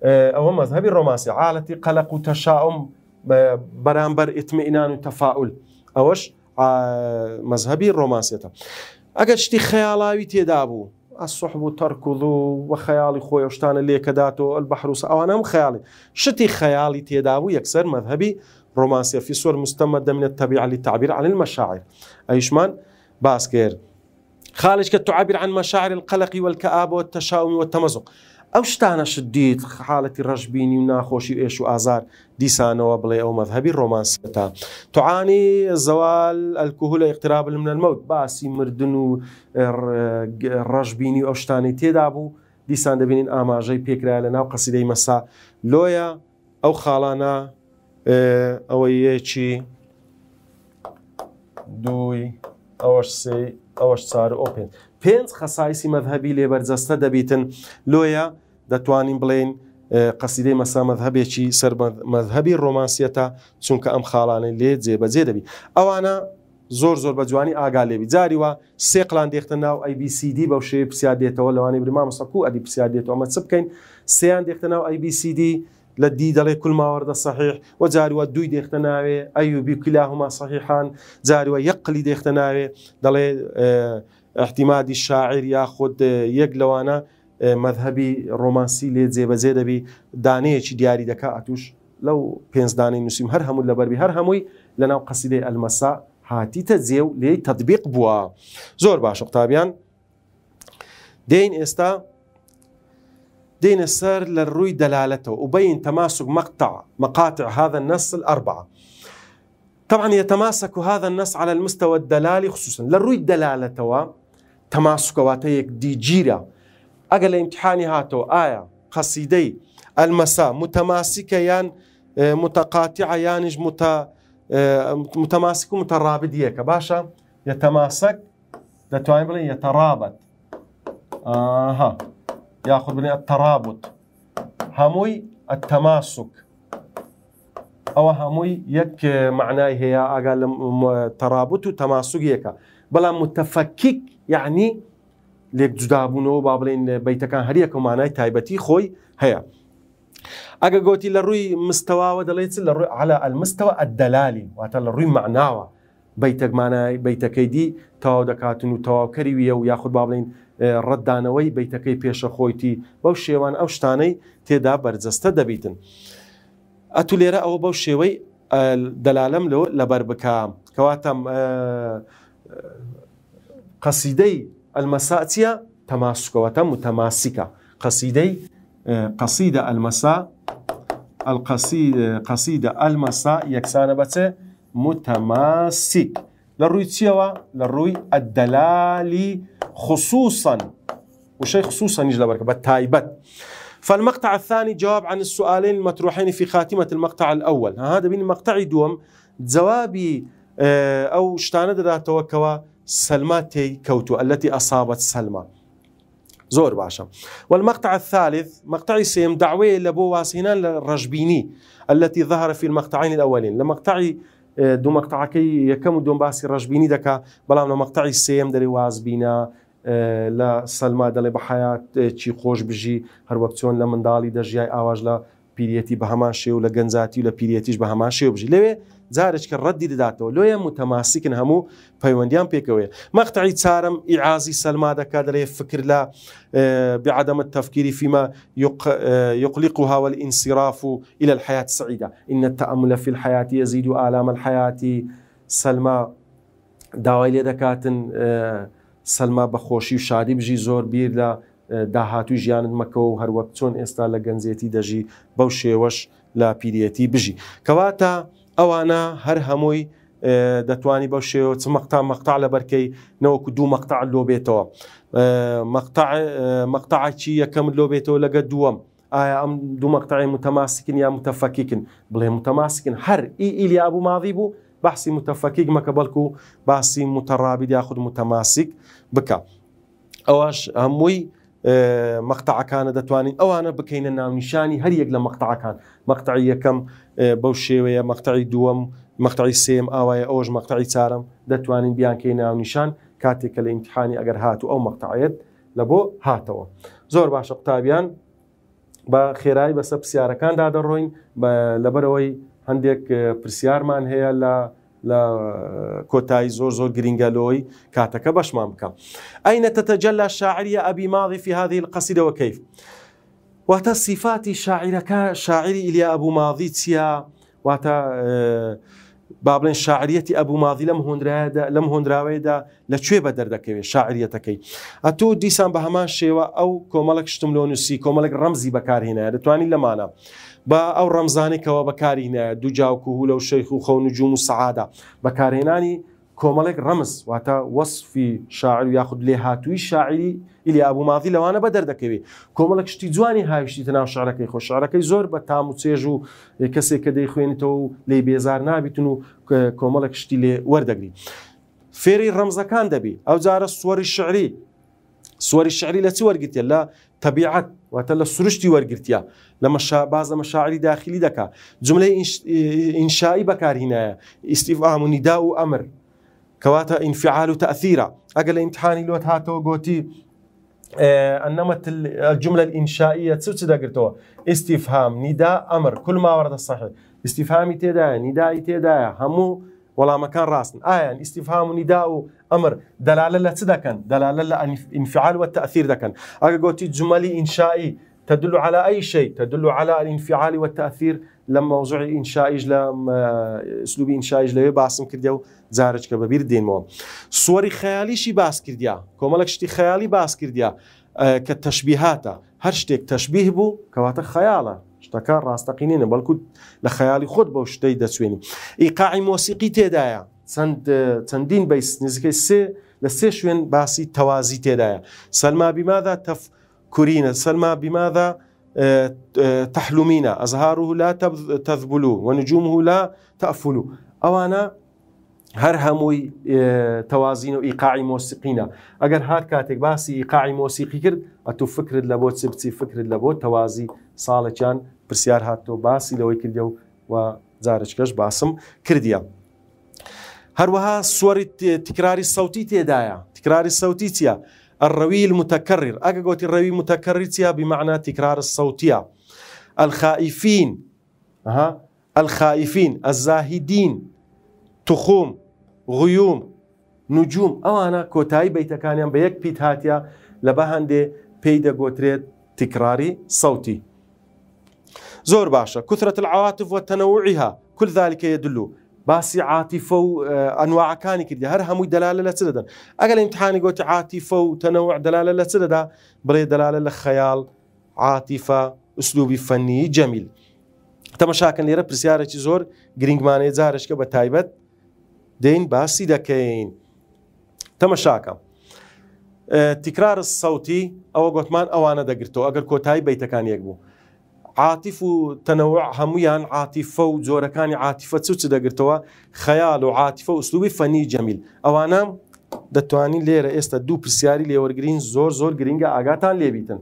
اه، ئەوە مەذهبی ڕۆمانسی حالەتی قەلق و تەشاوم اه، بەرامبەر ئتمئینان و تەفاعول ئەوەش اه، مەذهبی ڕۆمانسیێتە ئەگەر شتی خەیاڵاوی تێدا بوو الصحب تركض وخيالي خوي وشتان اللي كداتو البحر أنا هم خيالي شتي خيالي تيداوي يكسر مذهبي رومانسية في صور مستمدة من الطبيعة للتعبير عن المشاعر أيشمان باسكير خالج كتعبير عن مشاعر القلق والكآبة والتشاؤم والتمزق ئەو شتانەشت دیت حالڵەتی ڕژبینی و ناخۆشی و ئێش و ئازار دیسانەوە بڵێ ئەو مەذهبی ڕۆمانستا توعاانی زەوال ئەلکوهول لە اقتراب من المەوت باسی مردن و ڕژبینی ئەو شتانی تێدا بوو دیسان دەبینین ئاماژەی پێکرای لە ناو قەسیدەی مەسا لۆیە ئەو خاڵانە ئەوەی یەکی دوی ئەوەش سێ ئەوەش چار ئۆپێن پێنج خەسایسی مەذهبی لێبەرجەستە دەبیتن لۆیە دەتوانین بڵێن قەسیدەی مەسا مەذهبێکی سەر مەذهبی ڕۆمانسیەتە چونکە ئەم خاڵانە لێ جێبەجێ دەبی ئەوانە زۆر زۆر بە جوانی ئاگا لێبی جاری وە سێ قلان دێختە ناو ئەیBCD بەو شێ پرسیار دێتەوە لەوانی برما مەسەکو ئەدی پرسیار دێتەوە ئەمە چ بکەین سیان دێختە ناو ئەیBCD لە دی دەڵێ کولماوەەردە سەحیح و جاروە دوی دێختە ناوێ ئەیوبی کلاهما سەحیحان جاروە یەقلی دێختە ناوێ دەڵێ اعتمادي الشاعر ياخد يقلوانا اه، اه، مذهبي رومانسي لزي بزيد بي داني دەبی دياري دكا اتوش لو لەو داني نسيم هر همو لبر بي هر لەناو لنا قصيدة المساء هاتي تزيو لي تطبيق بوا زور باش قوتابیان دين استا دين السر للروي دلالته وبين تماسك مقطع مقاطع هذا النص الأربعة طبعا يتماسك هذا النص على المستوى الدلالي خصوصا للروي دلالته تماسك واتيك دیگیرە ئەگە لە ئیمتحانی هاتۆ ئایا قەسیدەی ئەلمەسا متەماسیکە یان اه، متەقاتی عیانش اه، متەماسیک و متەڕابد یەکە باشە یەتەماسەک دەتوانین يترابط اها یاخود بنێ الترابط هموي التماسك او هموي يك معناه هي اقل ترابط وتماسك يك بەڵام متتەفەکیک یعنی لێک جودابوونەوە با بڵێن بەیتەکان هەریەکە مانای تایبەتی خۆی هەیە. ئەگە گوتی لە ڕووی مستەواوە دەڵێت لە ڕووی على المستەوە ئەدەلالی واتە لە ڕووی معناوە بەیتەکمانای بەیتەکەیدی تەواو دەکاتن و تەواوکەری ویە و یاخود با بڵین ڕەتدانەوەی بەیتەکەی پێشە خۆیتی بەو شێوان ئەو شتانەی تێدا بەرجەستە دەبیتن. ئەتو لێرە ئەوە بەو شێوەی دەلالم لەوە لەبەر بکە کەواتە قصيدەی ئەلمەساتە تەماسکەوەتە وتم قەسیدەی قصيدي قصيدة آه، المساء القصيدة قصيدة المساء متەماسیک لە متماسك لروي لە لروي الدلالي خصوصا وشيء خصوصا نجد بركة بالتايبت فالمقطع الثاني جواب عن السؤالين المطروحين في خاتمة المقطع الأول هذا بين مقطع دوم جوابي أو آه، شتانة دەداتەوە کەەوە سلمة تي كوتو التي أصابت سلمة زور باشا والمقطع الثالث مقطع سيم دعوة لبو واسينان الرجبيني التي ظهر في المقطعين الأولين لە آه، دو مقطع كي يكم و باسي باسی دكا بلا من مقطع سيم سێم وازبينا وازبینە آه، لە سەلما دەڵێ بەحیات چی خۆش بژی لمن دالي دجي أواج پیرەتی بە هەمان شێ و لە گەنجاتی و لە پیرەتیش بە هەمان شێ بژی لەوێ جارێککە ڕەتی دەداتەوە لۆیە متەماسیکن هەموو پەیوەندیان پێکەوەی مەختعی چارم ئیعازی سەلما دەکات دەڵێ فکر لە اه، بعدەمت تەفکیری فیما يقلق اه، هاول ئینسیراف و إلى الحياة سعیدا إن التأمل في یزید و آلام الحياة سلما داوای لێ دەکاتن اه، سلما بەخۆشی و شادی بژی زۆر بیر لە داهاتوی ژیانت مەکەەوە و هەروەک چۆن ئێستا لە گەنجێتی دەژی بەو شێوەش لاپیرەتی بژی کەواتە ئەوانە هەر هەمووی دەتوانی بەو شێوە چ مەقتا مەقتا لە بەرکەی نەوەکو دوو مەقتا لۆ بێتەوە مەقتعکی یەکەم لۆ بێتەوە لەگە دووەم ئایا ئەم دوو مەقتعی متەماسکن یا متەفەکیکن بڵێ متەماسکن هەر ئی ئیلی ئابوو ماوی بوو باسی متەفەکیک مەکە بەڵکو و باسی متەڕابید یاخود متەماسیک بکە ئەوەش هەمووی مەقتعەکانە دەتوانین ئەوانە بکەینە ناونیشانی هەر یەک لە مەقتعەکان مەقتعی یەکەم بەو شێوەیە مەقتعی دووەم مەقتعی سێم ئاوایە ئەوش مەقتعی چارم دەتوانین بیانکەی ناونیشان کاتێکە لە ئیمتحانی ئەگەر هات و ئەو مەقتعەت لە بۆ هاتەوە زۆر باشە قوتابیان بە خێرایی بەسە پرسیارەکاندا دەڕۆین لەبەرەوەی هەندێک پرسیارمان هەیە لە لە کۆتایی زۆر زۆر گرنگەلۆی کاتەکە بەشمان بکە ئەینە تتەجللا شاعریە ئەبی ماڵی في هذه القەسیدە وەکەیف واتە سیفاتی شاعیرەکە شاعری ئیلیا ئەبوو ماڵی چیا واتە آه، با أبو ماضي لم ماضی لەم لم لەم هۆندراوەیەدا لا بە بدر شاعریەتەکەی ئەتۆ دیسان بە هەمان شێوە ئەو کۆمەڵک شتم لۆ نووسی کۆمەڵک ڕەمزی بەکارهێنایە دەتوانین لەمانە بە ئەو ڕەمزانێکەوە بەکارینە دووجاوکوهو لەو شەیخ و خەون و جوم و سەعادا بەکارهێنانی کۆمەڵێک ڕەمز واتە وەصفی شاعر و یاخود لێ هاتووی شاعری ئیلی ئابووماضی لەوانە بە دەردەکەوێت کۆمەڵک شتی جوانی هاویشتی تەناو شارەکەی خۆشارەکەی زۆر بە تام و چێژ و کەسێک کە دەیخوێنیتەوە و لێ بێزار نابیتون و کۆمەڵک شتی لێ وەردەگری فێری ڕەمزەکان دەبی ئەو جارە سوەری شعری سوەری شعری لە چی وەرگتێ لە تەبیعەت واتە لە سروشتی لما شا بعض مشاعر مەشاعری داخلی جملة جملەی ئینشایی اه، بەکارهینایە ئیسیف ئامونیدا و أمر كواتا انفعال و تەثیرە ئەگە لە ئیمتحانی لۆت هاتەوە گوتی أنما اه، الجملة الإنشائية تسوت دقرتو استفهام نداء أمر كل ما ورد الصحيح استفهامي تدايا نداء تدايا همو ولا مكان راس ئیسیفهام آه، يعني استفهام و ئەمر دلالة لا چ دلالة دەلالە لە ئینفعال وە تەثیر دەکەن إنشائي تدل على أي شيء تدل على الانفعال والتأثير لما موضوع إنشاء لم آه، أسلوب إنشاء لوي باسم كرديو زارج كبير دين مو صوري خيالي شي باس كرديا كومالك شتي خيالي باس كرديا كتشبيهاتا آه، هر تشبيه بو كواتا خياله شتەکە ڕاستەقینێنە بەڵکو لە خەیالی خۆت بەو شتەی دەچێنی ئیقاعی مۆسیقی تێدایە چەند چەندین بەیس نزیکەی سێ لە سێ شوێن باسی تەوازی تێدایە سەلما بیمادا تەف کورینە سەلما بیمادا اه، اه، تەحلومینە ئەزهاروه لا تەذبول و وەنجومه لا تەفول و ئەوانە هەر هەمووی اه، تەوازین و ئیقاعی مۆسیقینە ئەگەر هات کاتێک باسی ئیقاعی مۆسیقی کرد ئەتو فکرت لە بۆ چ بچی فکرت لە بۆ تەوازی ساڵێکیان پرسیار هاتو باسی لەوەی کردە و و جارچکەش باسم کردیە. هەروەها سوەری تکراری سەوتی تێدایە تکراری سەوتی چییە؟ الرەوی المتەکەڕیر ئەگە گوتی ڕەوی متەکەڕیتیا بمعنا تکرار سەوتە. الخائفین الخائفین الزاهدین تخوم غیوم نجوم او انا بەیتەکانیان بە یەک پیت هااتیا لە بە هەندێ پێی دەگۆترێت تکراری سەوتی. زور باشا كثرة العواطف وتنوعها كل ذلك يدل باسی عاتیفە آه، أنواع ئەنواعەکانی کردی هرها هەمووی لا لە چ دەدەن ئەگەل امتحانی گوتی عاتیفە لا تەنەوە دەلالە لە چ دەدا بڕێ دەلالە فني جميل عاتیفە ئوسلوبی فەنی جەمیل زور جرينج پرسیارێکی زارشك گرنگمانەیە دين بە تایبەت دەین باسی دەکەین تەمەشاکە آه، تکرار سەوتی ئەوە گوتمان ئەوانە دەگرتەوە ئەگەر کۆتایی بیتەکان عاتیف و تەنەوە هەمویان عاتیفە و جۆرەکانی عاتیفە چوچ دەگرتەوە خەیال و عاتیفە و سلوبی فەنی جەمیل ئەوانە دەتوانین لێرە ئێستا دوو پرسیاری لێوەرگرین زۆر زۆر گرینگە ئاگاتان لێبیتن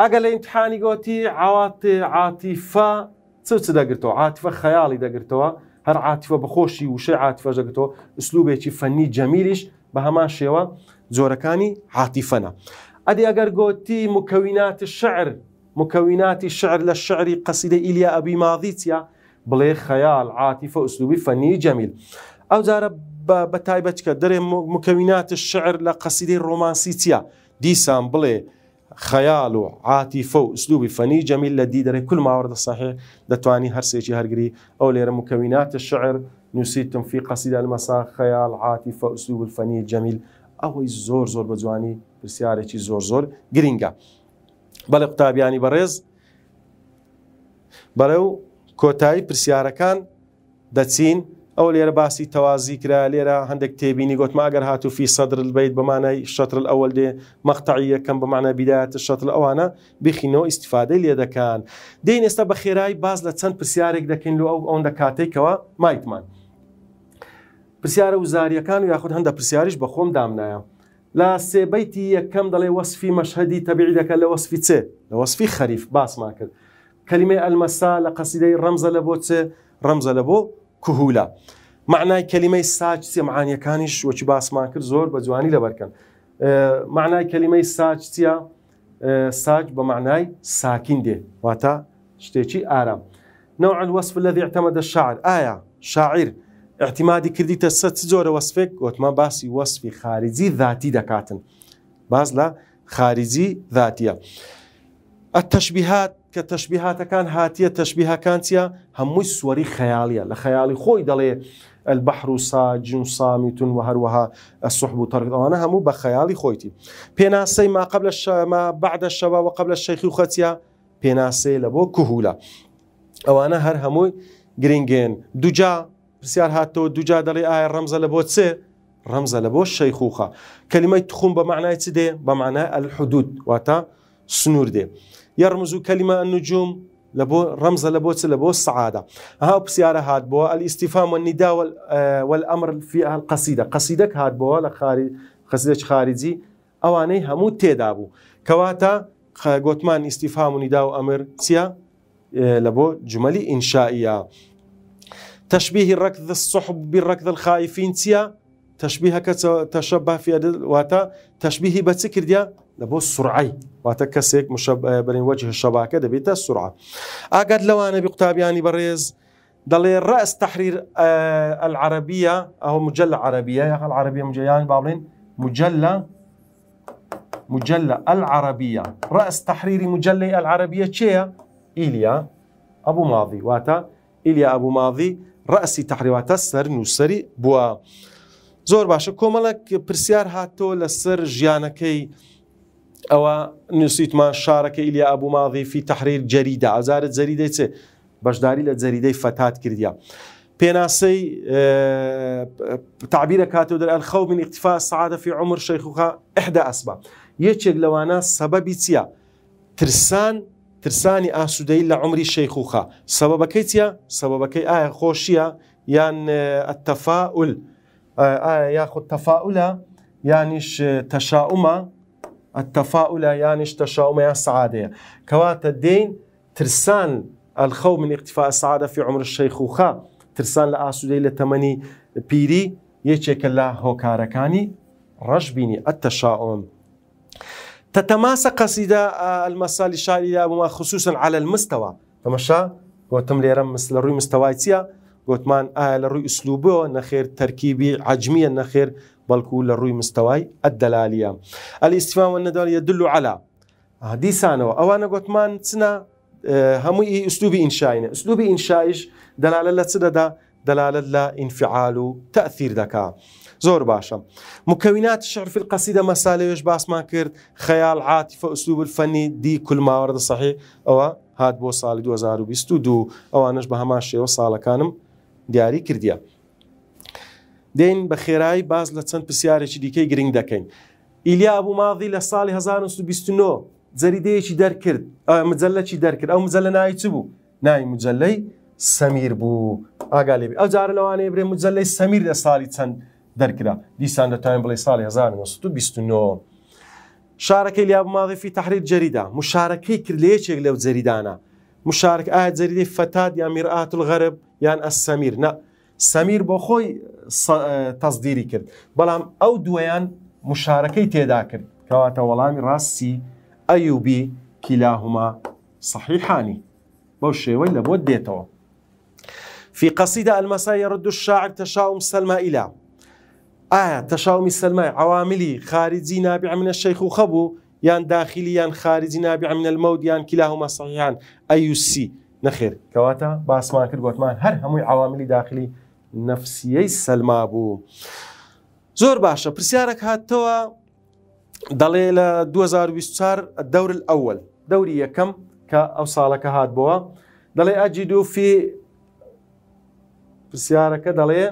ئەگە لە ئینتحانی گۆتی عواتی عاتیفە چ دەگرتەوە عاتیفە خەیاڵی دەگرتەوە هەر عاتیفە بەخۆشی وشە عاتیفە دەگرتەوە سلوبێکی فەنی جەمیلیش بە هەمان شێوە جۆرەکانی عاتیفەنە ئەدی ئەگەر گۆتی مکەویناتی شعر مكونات الشعر للشعر قصيدة إليا أبي ماضيتيا بلي خيال عاطفة أسلوبي فني جميل أو زارة بە تایبەتکە دەرێ مکەوینات شعر لە قەسیدەی ڕۆمانسی چیا بلي بڵێ خەیال و عاتیفە و ئوسلوبی فەنی كل ما دی صحيح کول هر سەحێ أو هەرسێکی مكونات الشعر نسيتم في قصيدة المساء خيال عاطفة أسلوب الفني جەمیل أو زور زور بجواني برسيارة زور زور قرينجا بەڵێ قوتابیانی بەڕێز بەرەو کۆتایی پرسیارەکان دەچین ئەو لێرە باسی تەوازی کرا لێرە هەندێک تێبینی گوتماگەر هاتو فی سەدر بیت بەمانای شتل ئەوەل دێ مەختعی یەکەم بەمانە بیدات شتل ئەوانە بخینەوە ئیسیفادەی لێ دەکەن دەین ئێستا بە خێرایی باز لە چەند پرسیارێک دەکەین لە ئەو ئەوەندە کاتێکەوە مایتمان پرسیارە وزاریەکان و یاخود هەندە پرسیاریش بە خۆم دامنایە لا سي بيتي دەڵێ وەصففی مەشهدی مشهدي دەکە لە لوصفي چێ لوصفي خريف خەریف باسمان کرد کلمەی ئەلمەسا لە رمزة لبو لە بۆ چێ ڕەمزە لە بۆ کوهولا معنای کلمەی ساج سێ معانیەکانیش وەچی باسمان زور زۆر لبركن جوانی آه، لەبەرکەن معنای ساج چیە آه، ساج بمعنى ساكن دي واتا واتە آرام نوع الوصف الذي اعتمد الشاعر آية شاعر احتیمادی کردیتە سە زۆرە وەسفێک گوتمان باسی وەسفی خارجی ذاتی دەکاتن باز لە خارجی ذاتیە تەشببیهات کە تەشببیهاتەکان هاتیە تەشببیهەکان چە هەمووی سوەری خەیاڵیە لە خەیاڵی خۆی دەڵێ البحر و ساجن سامیتون و هەروەها سوحب و تەرگوانە هەموو بە خەیاڵی خۆیتی پێناسەی ما قبل ما بعدە شەوە و قبل لە شەخی و خەچە پێناسەی لە بۆ کوهولە ئەوانە هەر هەمووی گرنگێن دوجا پرسیار هاتو دوجا دري ئایا رمزا لە بۆ چێ ڕەمزە لە بۆ تخوم بمعنى معنای چ دێ بە معنای ئەلحدود يرمزو كلمة النجوم یارمز و کەلیمە ئەنجوم لە بۆ ڕەمزە لە بۆ چ لە ها بسيارة هاد بو الاستفهام والنداء والأمر في القصيدة قصيدك هاد بو لە خاری خەسیدەش خارجی ئەوانەی هەموو تێدا بوو کەواتە گوتمان ئیسیفام و نیدا و ئەمر تشبيه الركض الصحب بالركض الخائفين تيا تشبيه تشبه في أدل واتا تشبيه بتذكر ديا لبو السرعي واتا كسيك مشب آه، برين وجه الشباكة دبيتا السرعة أقد لو أنا بقتاب يعني بريز دل رأس تحرير آه العربية أو مجلة عربية يا العربية مجلة يعني بابلين مجلة مجلة العربية رأس تحرير مجلة العربية شيا إيليا أبو ماضي واتا إيليا أبو ماضي ڕأسی تحریواتە سەر نووسری بووە زۆر باشە کۆمەڵک پرسیار هاتۆ لە او ژیانەکەی ما نووسیتمان شارەکە ابو ئابوو ماضیفی تحریر جەریدا ئازارت جەریدەی چێ بەشداری لە جەریدەی فەتات کردیا. پێناسەی اه، تعبیرە کاتەوە دەر ئەلخەو من اقتیفا سعادە فی عمر شەیخوخە ئەحدا ئەسبا یەکێک لەوانە سەبەبی چییە؟ ترسان ترسانی ئاسوودەی آه لە عمری شەیخوخە سەبەکەی چە سەبەکەی ئایا آه آه، خۆشیە یان تەفاول یاخود تەفاولە یانیش تەشاؤمە تەفاولە یانیش تەشاؤمە یان سعادەیە کەواتە دین ترسان ئەلخەو من اقتفاء السعادة في عمر الشەیخوخە ترسان لە ئاسوودەی لە تەمەنی پیری یەکێکە لە هۆکارەکانی ڕەشببینی ئەتەشاؤم تتماسك قصيدة آه، المسال الشاعرية خصوصا على المستوى تمشى قوتم رم مثل روي مستوياتية قوتمان آه لروي أسلوبه نخير تركيبي عجمي نخير بلكو لروي مستواي الدلالية الاستماع والندال يدل على ديسانو أوانا قوتمان سنا آه، همي إيه أسلوبي إنشائنا أسلوبي إنشائش دلالة لتدا دلالة لا لانفعال تأثير دكا زۆر باشە مکەوینات شعرفیل قەسیدە مەسالەوێش باسمان کرد خەیال عاتیفە ئوسلوب فەنی دی کولماوەدە سەحی ئەوە هات بۆ ساڵی 2022 ئەوانش بە هەمان شێوە ساڵەکانم دیاری کردیا دێن بە خێرایی باز لە چەند پرسیارێکی دیکەی گرنگ دەکەین ئیلیا بوو ماضی لە ساڵی 1929 جەریدەیەکی دەرکرد مجللەکی دەرکرد ئەو مجللە نایی چ بوو نای مجللەی سەمیر بوو ئاگالێبی ئەو جارە لەوانەیە برێ مجللەی سەمیر لە ساڵی چەند دەرکرا دیسان لە تایم بڵێ ساڵی 1929 شارەکەی لیا ماضیفی تحریر جەریدا مشارەکەی کرد لەیەکێک لەو جەریدانە مشارک ئایا جەریدی فتاد یا میرعات الغەرب یان ئەسەمیر نە سەمیر بۆ خۆی تەزدیری کرد بەڵام أو دووەیان مشارەکەی تێدا کرد کەواتە وەڵامی ڕاستی ئەیوبی كلاهما صحيحان بوشي ولا بوديتو في قصيدة المساء يرد الشاعر تشاؤم سلمى إلى ئایا تەشاومی سلمای عواملی خارجی نابع منە شەیخ و خەبوو یان داخلی یان خارجی نابع كلاهما المەود یان کیلاهما سەیان ئەیوسی نەخێر کەواتە باسمان کرد گوتمان هەر هەمووی عواملی داخلی نەفسیەی سلما بوو. زۆر باشە پرسیارێک هاتەوە دەڵێ لە 2024 دەور ئەول دەوری یەکەم کە ئەو ساڵەکە دليل دەڵێ في پرسیارەکە دەڵێ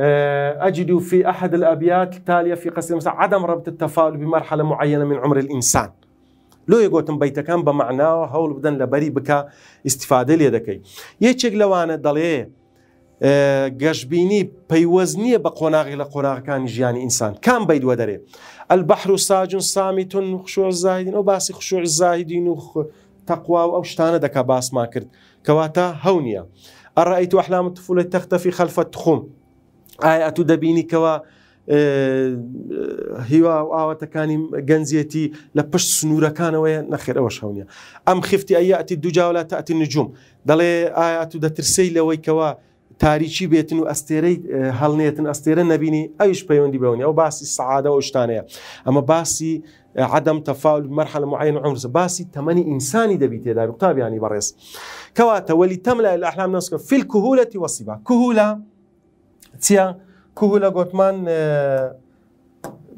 آه، أجد في أحد الأبيات التالية في قصيدة مثلا عدم ربط التفاؤل بمرحلة معينة من عمر الإنسان لو بيتك بيتكان بمعنى هول بدن لبري بك استفاده ليدكي يشك لوانه دليه آه، گەشببینی پەیوەز نییە بە قۆناغی لە قۆناغەکانی ژیانی ئینسان کام بەی دووە دەرێ ئەلبەحر و ساجون سامیتون خشوع الزاهدين زاهدین و باسی خشۆ زاهدین و تەقوا و ئەو شتانە دەکا باسمان کرد کەواتە هەو نییە ئەڕیت تەختەفی آية أتو دبيني كوا هوا ئایا ئەتو دەبینیکەوە آه، آه، هیوا و ئاواتەکانی گەنجەتی لە پشت سنوورەکانەوەی نەخێرەوە شەونە ئەم خفتی ئەیەتی دوجاولا تاتی نجوم دەڵێ آه، ئایا تو دەترسی لەوەیکەوە تاریکی بێتن و ئەستێرەی هەڵنێتن ئەستێرە نەبینی ئەوش پەیوەندی بەونی ئەو باسی سعادە و شتانەیە أما باسي عدم تفاؤل مرحلة معينة عمر باسي تەمەنی إنساني دەبی تێدا قوتابیانی يعني کەواتە كواتا ولي تملأ الأحلام نسکە في الكهولة والصبا كهولة چیا کوهلا گوتمان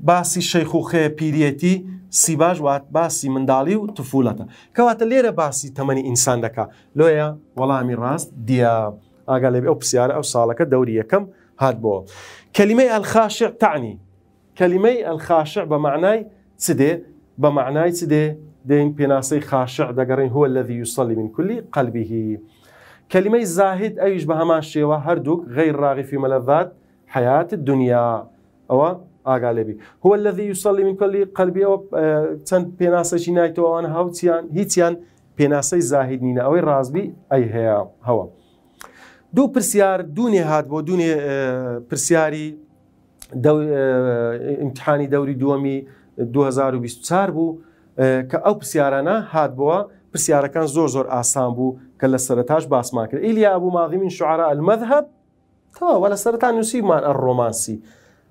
باسی شەیخوخەیە پیرەتی سیباش وات باسی مندالی و طفولتا که وات لیر باسی تەمەنی ئینسان دەکا لۆیە وەڵامی ڕاست دیە ئاگا لێ او پسیار او ساڵەکە دوری یکم هاد بو کلمه الخاشع تعنی کلمه الخاشع بمعنی معنای چ دێ بە معنای چ دێ خاشع دەگەڕین هو الذي يصلي من كل قلبه کەلیمەی زاهد ئەویش بە هەمان شێوە هەردووک غەیر ڕاغیفی مەلەذات حیات دنیا ئەوە ئاگا لەبی هو الذي يصلي من كل قلبي ئەوە چەند پێناسەشی نایتەوەوان هاوتیان هیچیان پێناسەی زاهید نینە ئەوەی ڕازبی ئەی هەیە هەوە دوو پرسیار دوونێ هات بۆ دوێ پرسیاری امتحانی دەوری دووەمی 2024 بوو کە ئەو پرسیارانە هات بووە پرسیارەکان زۆر زۆر ئاسان بوو کە لە سەرتاش باسمان کرد ئیلیا ئەبوو ماضی من شعرا المذهب تەواوە لە سەران نووسیمان ئە ڕۆمانسی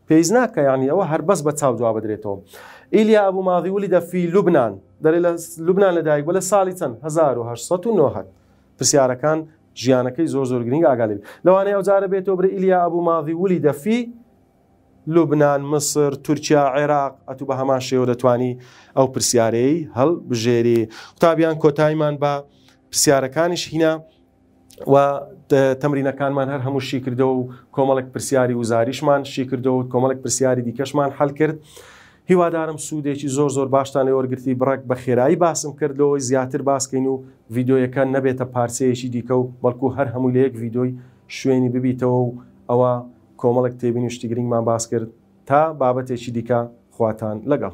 پێیز ناکە یانی ئەوە هەر بەس بە چاودوا بدرێتەوە ئیلیا ئەبوو ماضی ولی دەفی لوبناان دەری لە لوبناان لەدایک بە لە ساڵی چەند 1990 پرسیارەکان ژیانەکەی زۆر زۆر گرنگ ئاگالی لەوانەیە ئەوجارە بێتەوە بر ئیلیا ئەبوو ماضی ولی دەفی لوبناان مصر تورکیا عێراق ئەتو بە هەمان شێوە دەتوانی ئەو پرسیارەی هەڵ بژێری قوتابیان کۆتایمان بە پرسیارەکانیش هینە و تەمرینەکانمان هەر هەموو شی کردەوە و کۆمەڵک پرسیاری وزاریشمان شی کردەوە کۆمەڵک پرسیاری دیکەشمان هەل کرد. هیوادارم سوودێکی زۆر زۆر باشتان ئێوەرگرتی بڕێک بە خێرایی باسم کردەوەی زیاتر باسکەین و یددیوەکە نەبێتە پارسەیەکی دیکە و بەڵکو هەر هەموو لەیەک یددیۆی شوێنی ببیتەوە و ئەوە کۆمەڵک تێبینی شتی گرنگمان باس کرد تا بابەتێکی دیکە خواتان لەگەڵ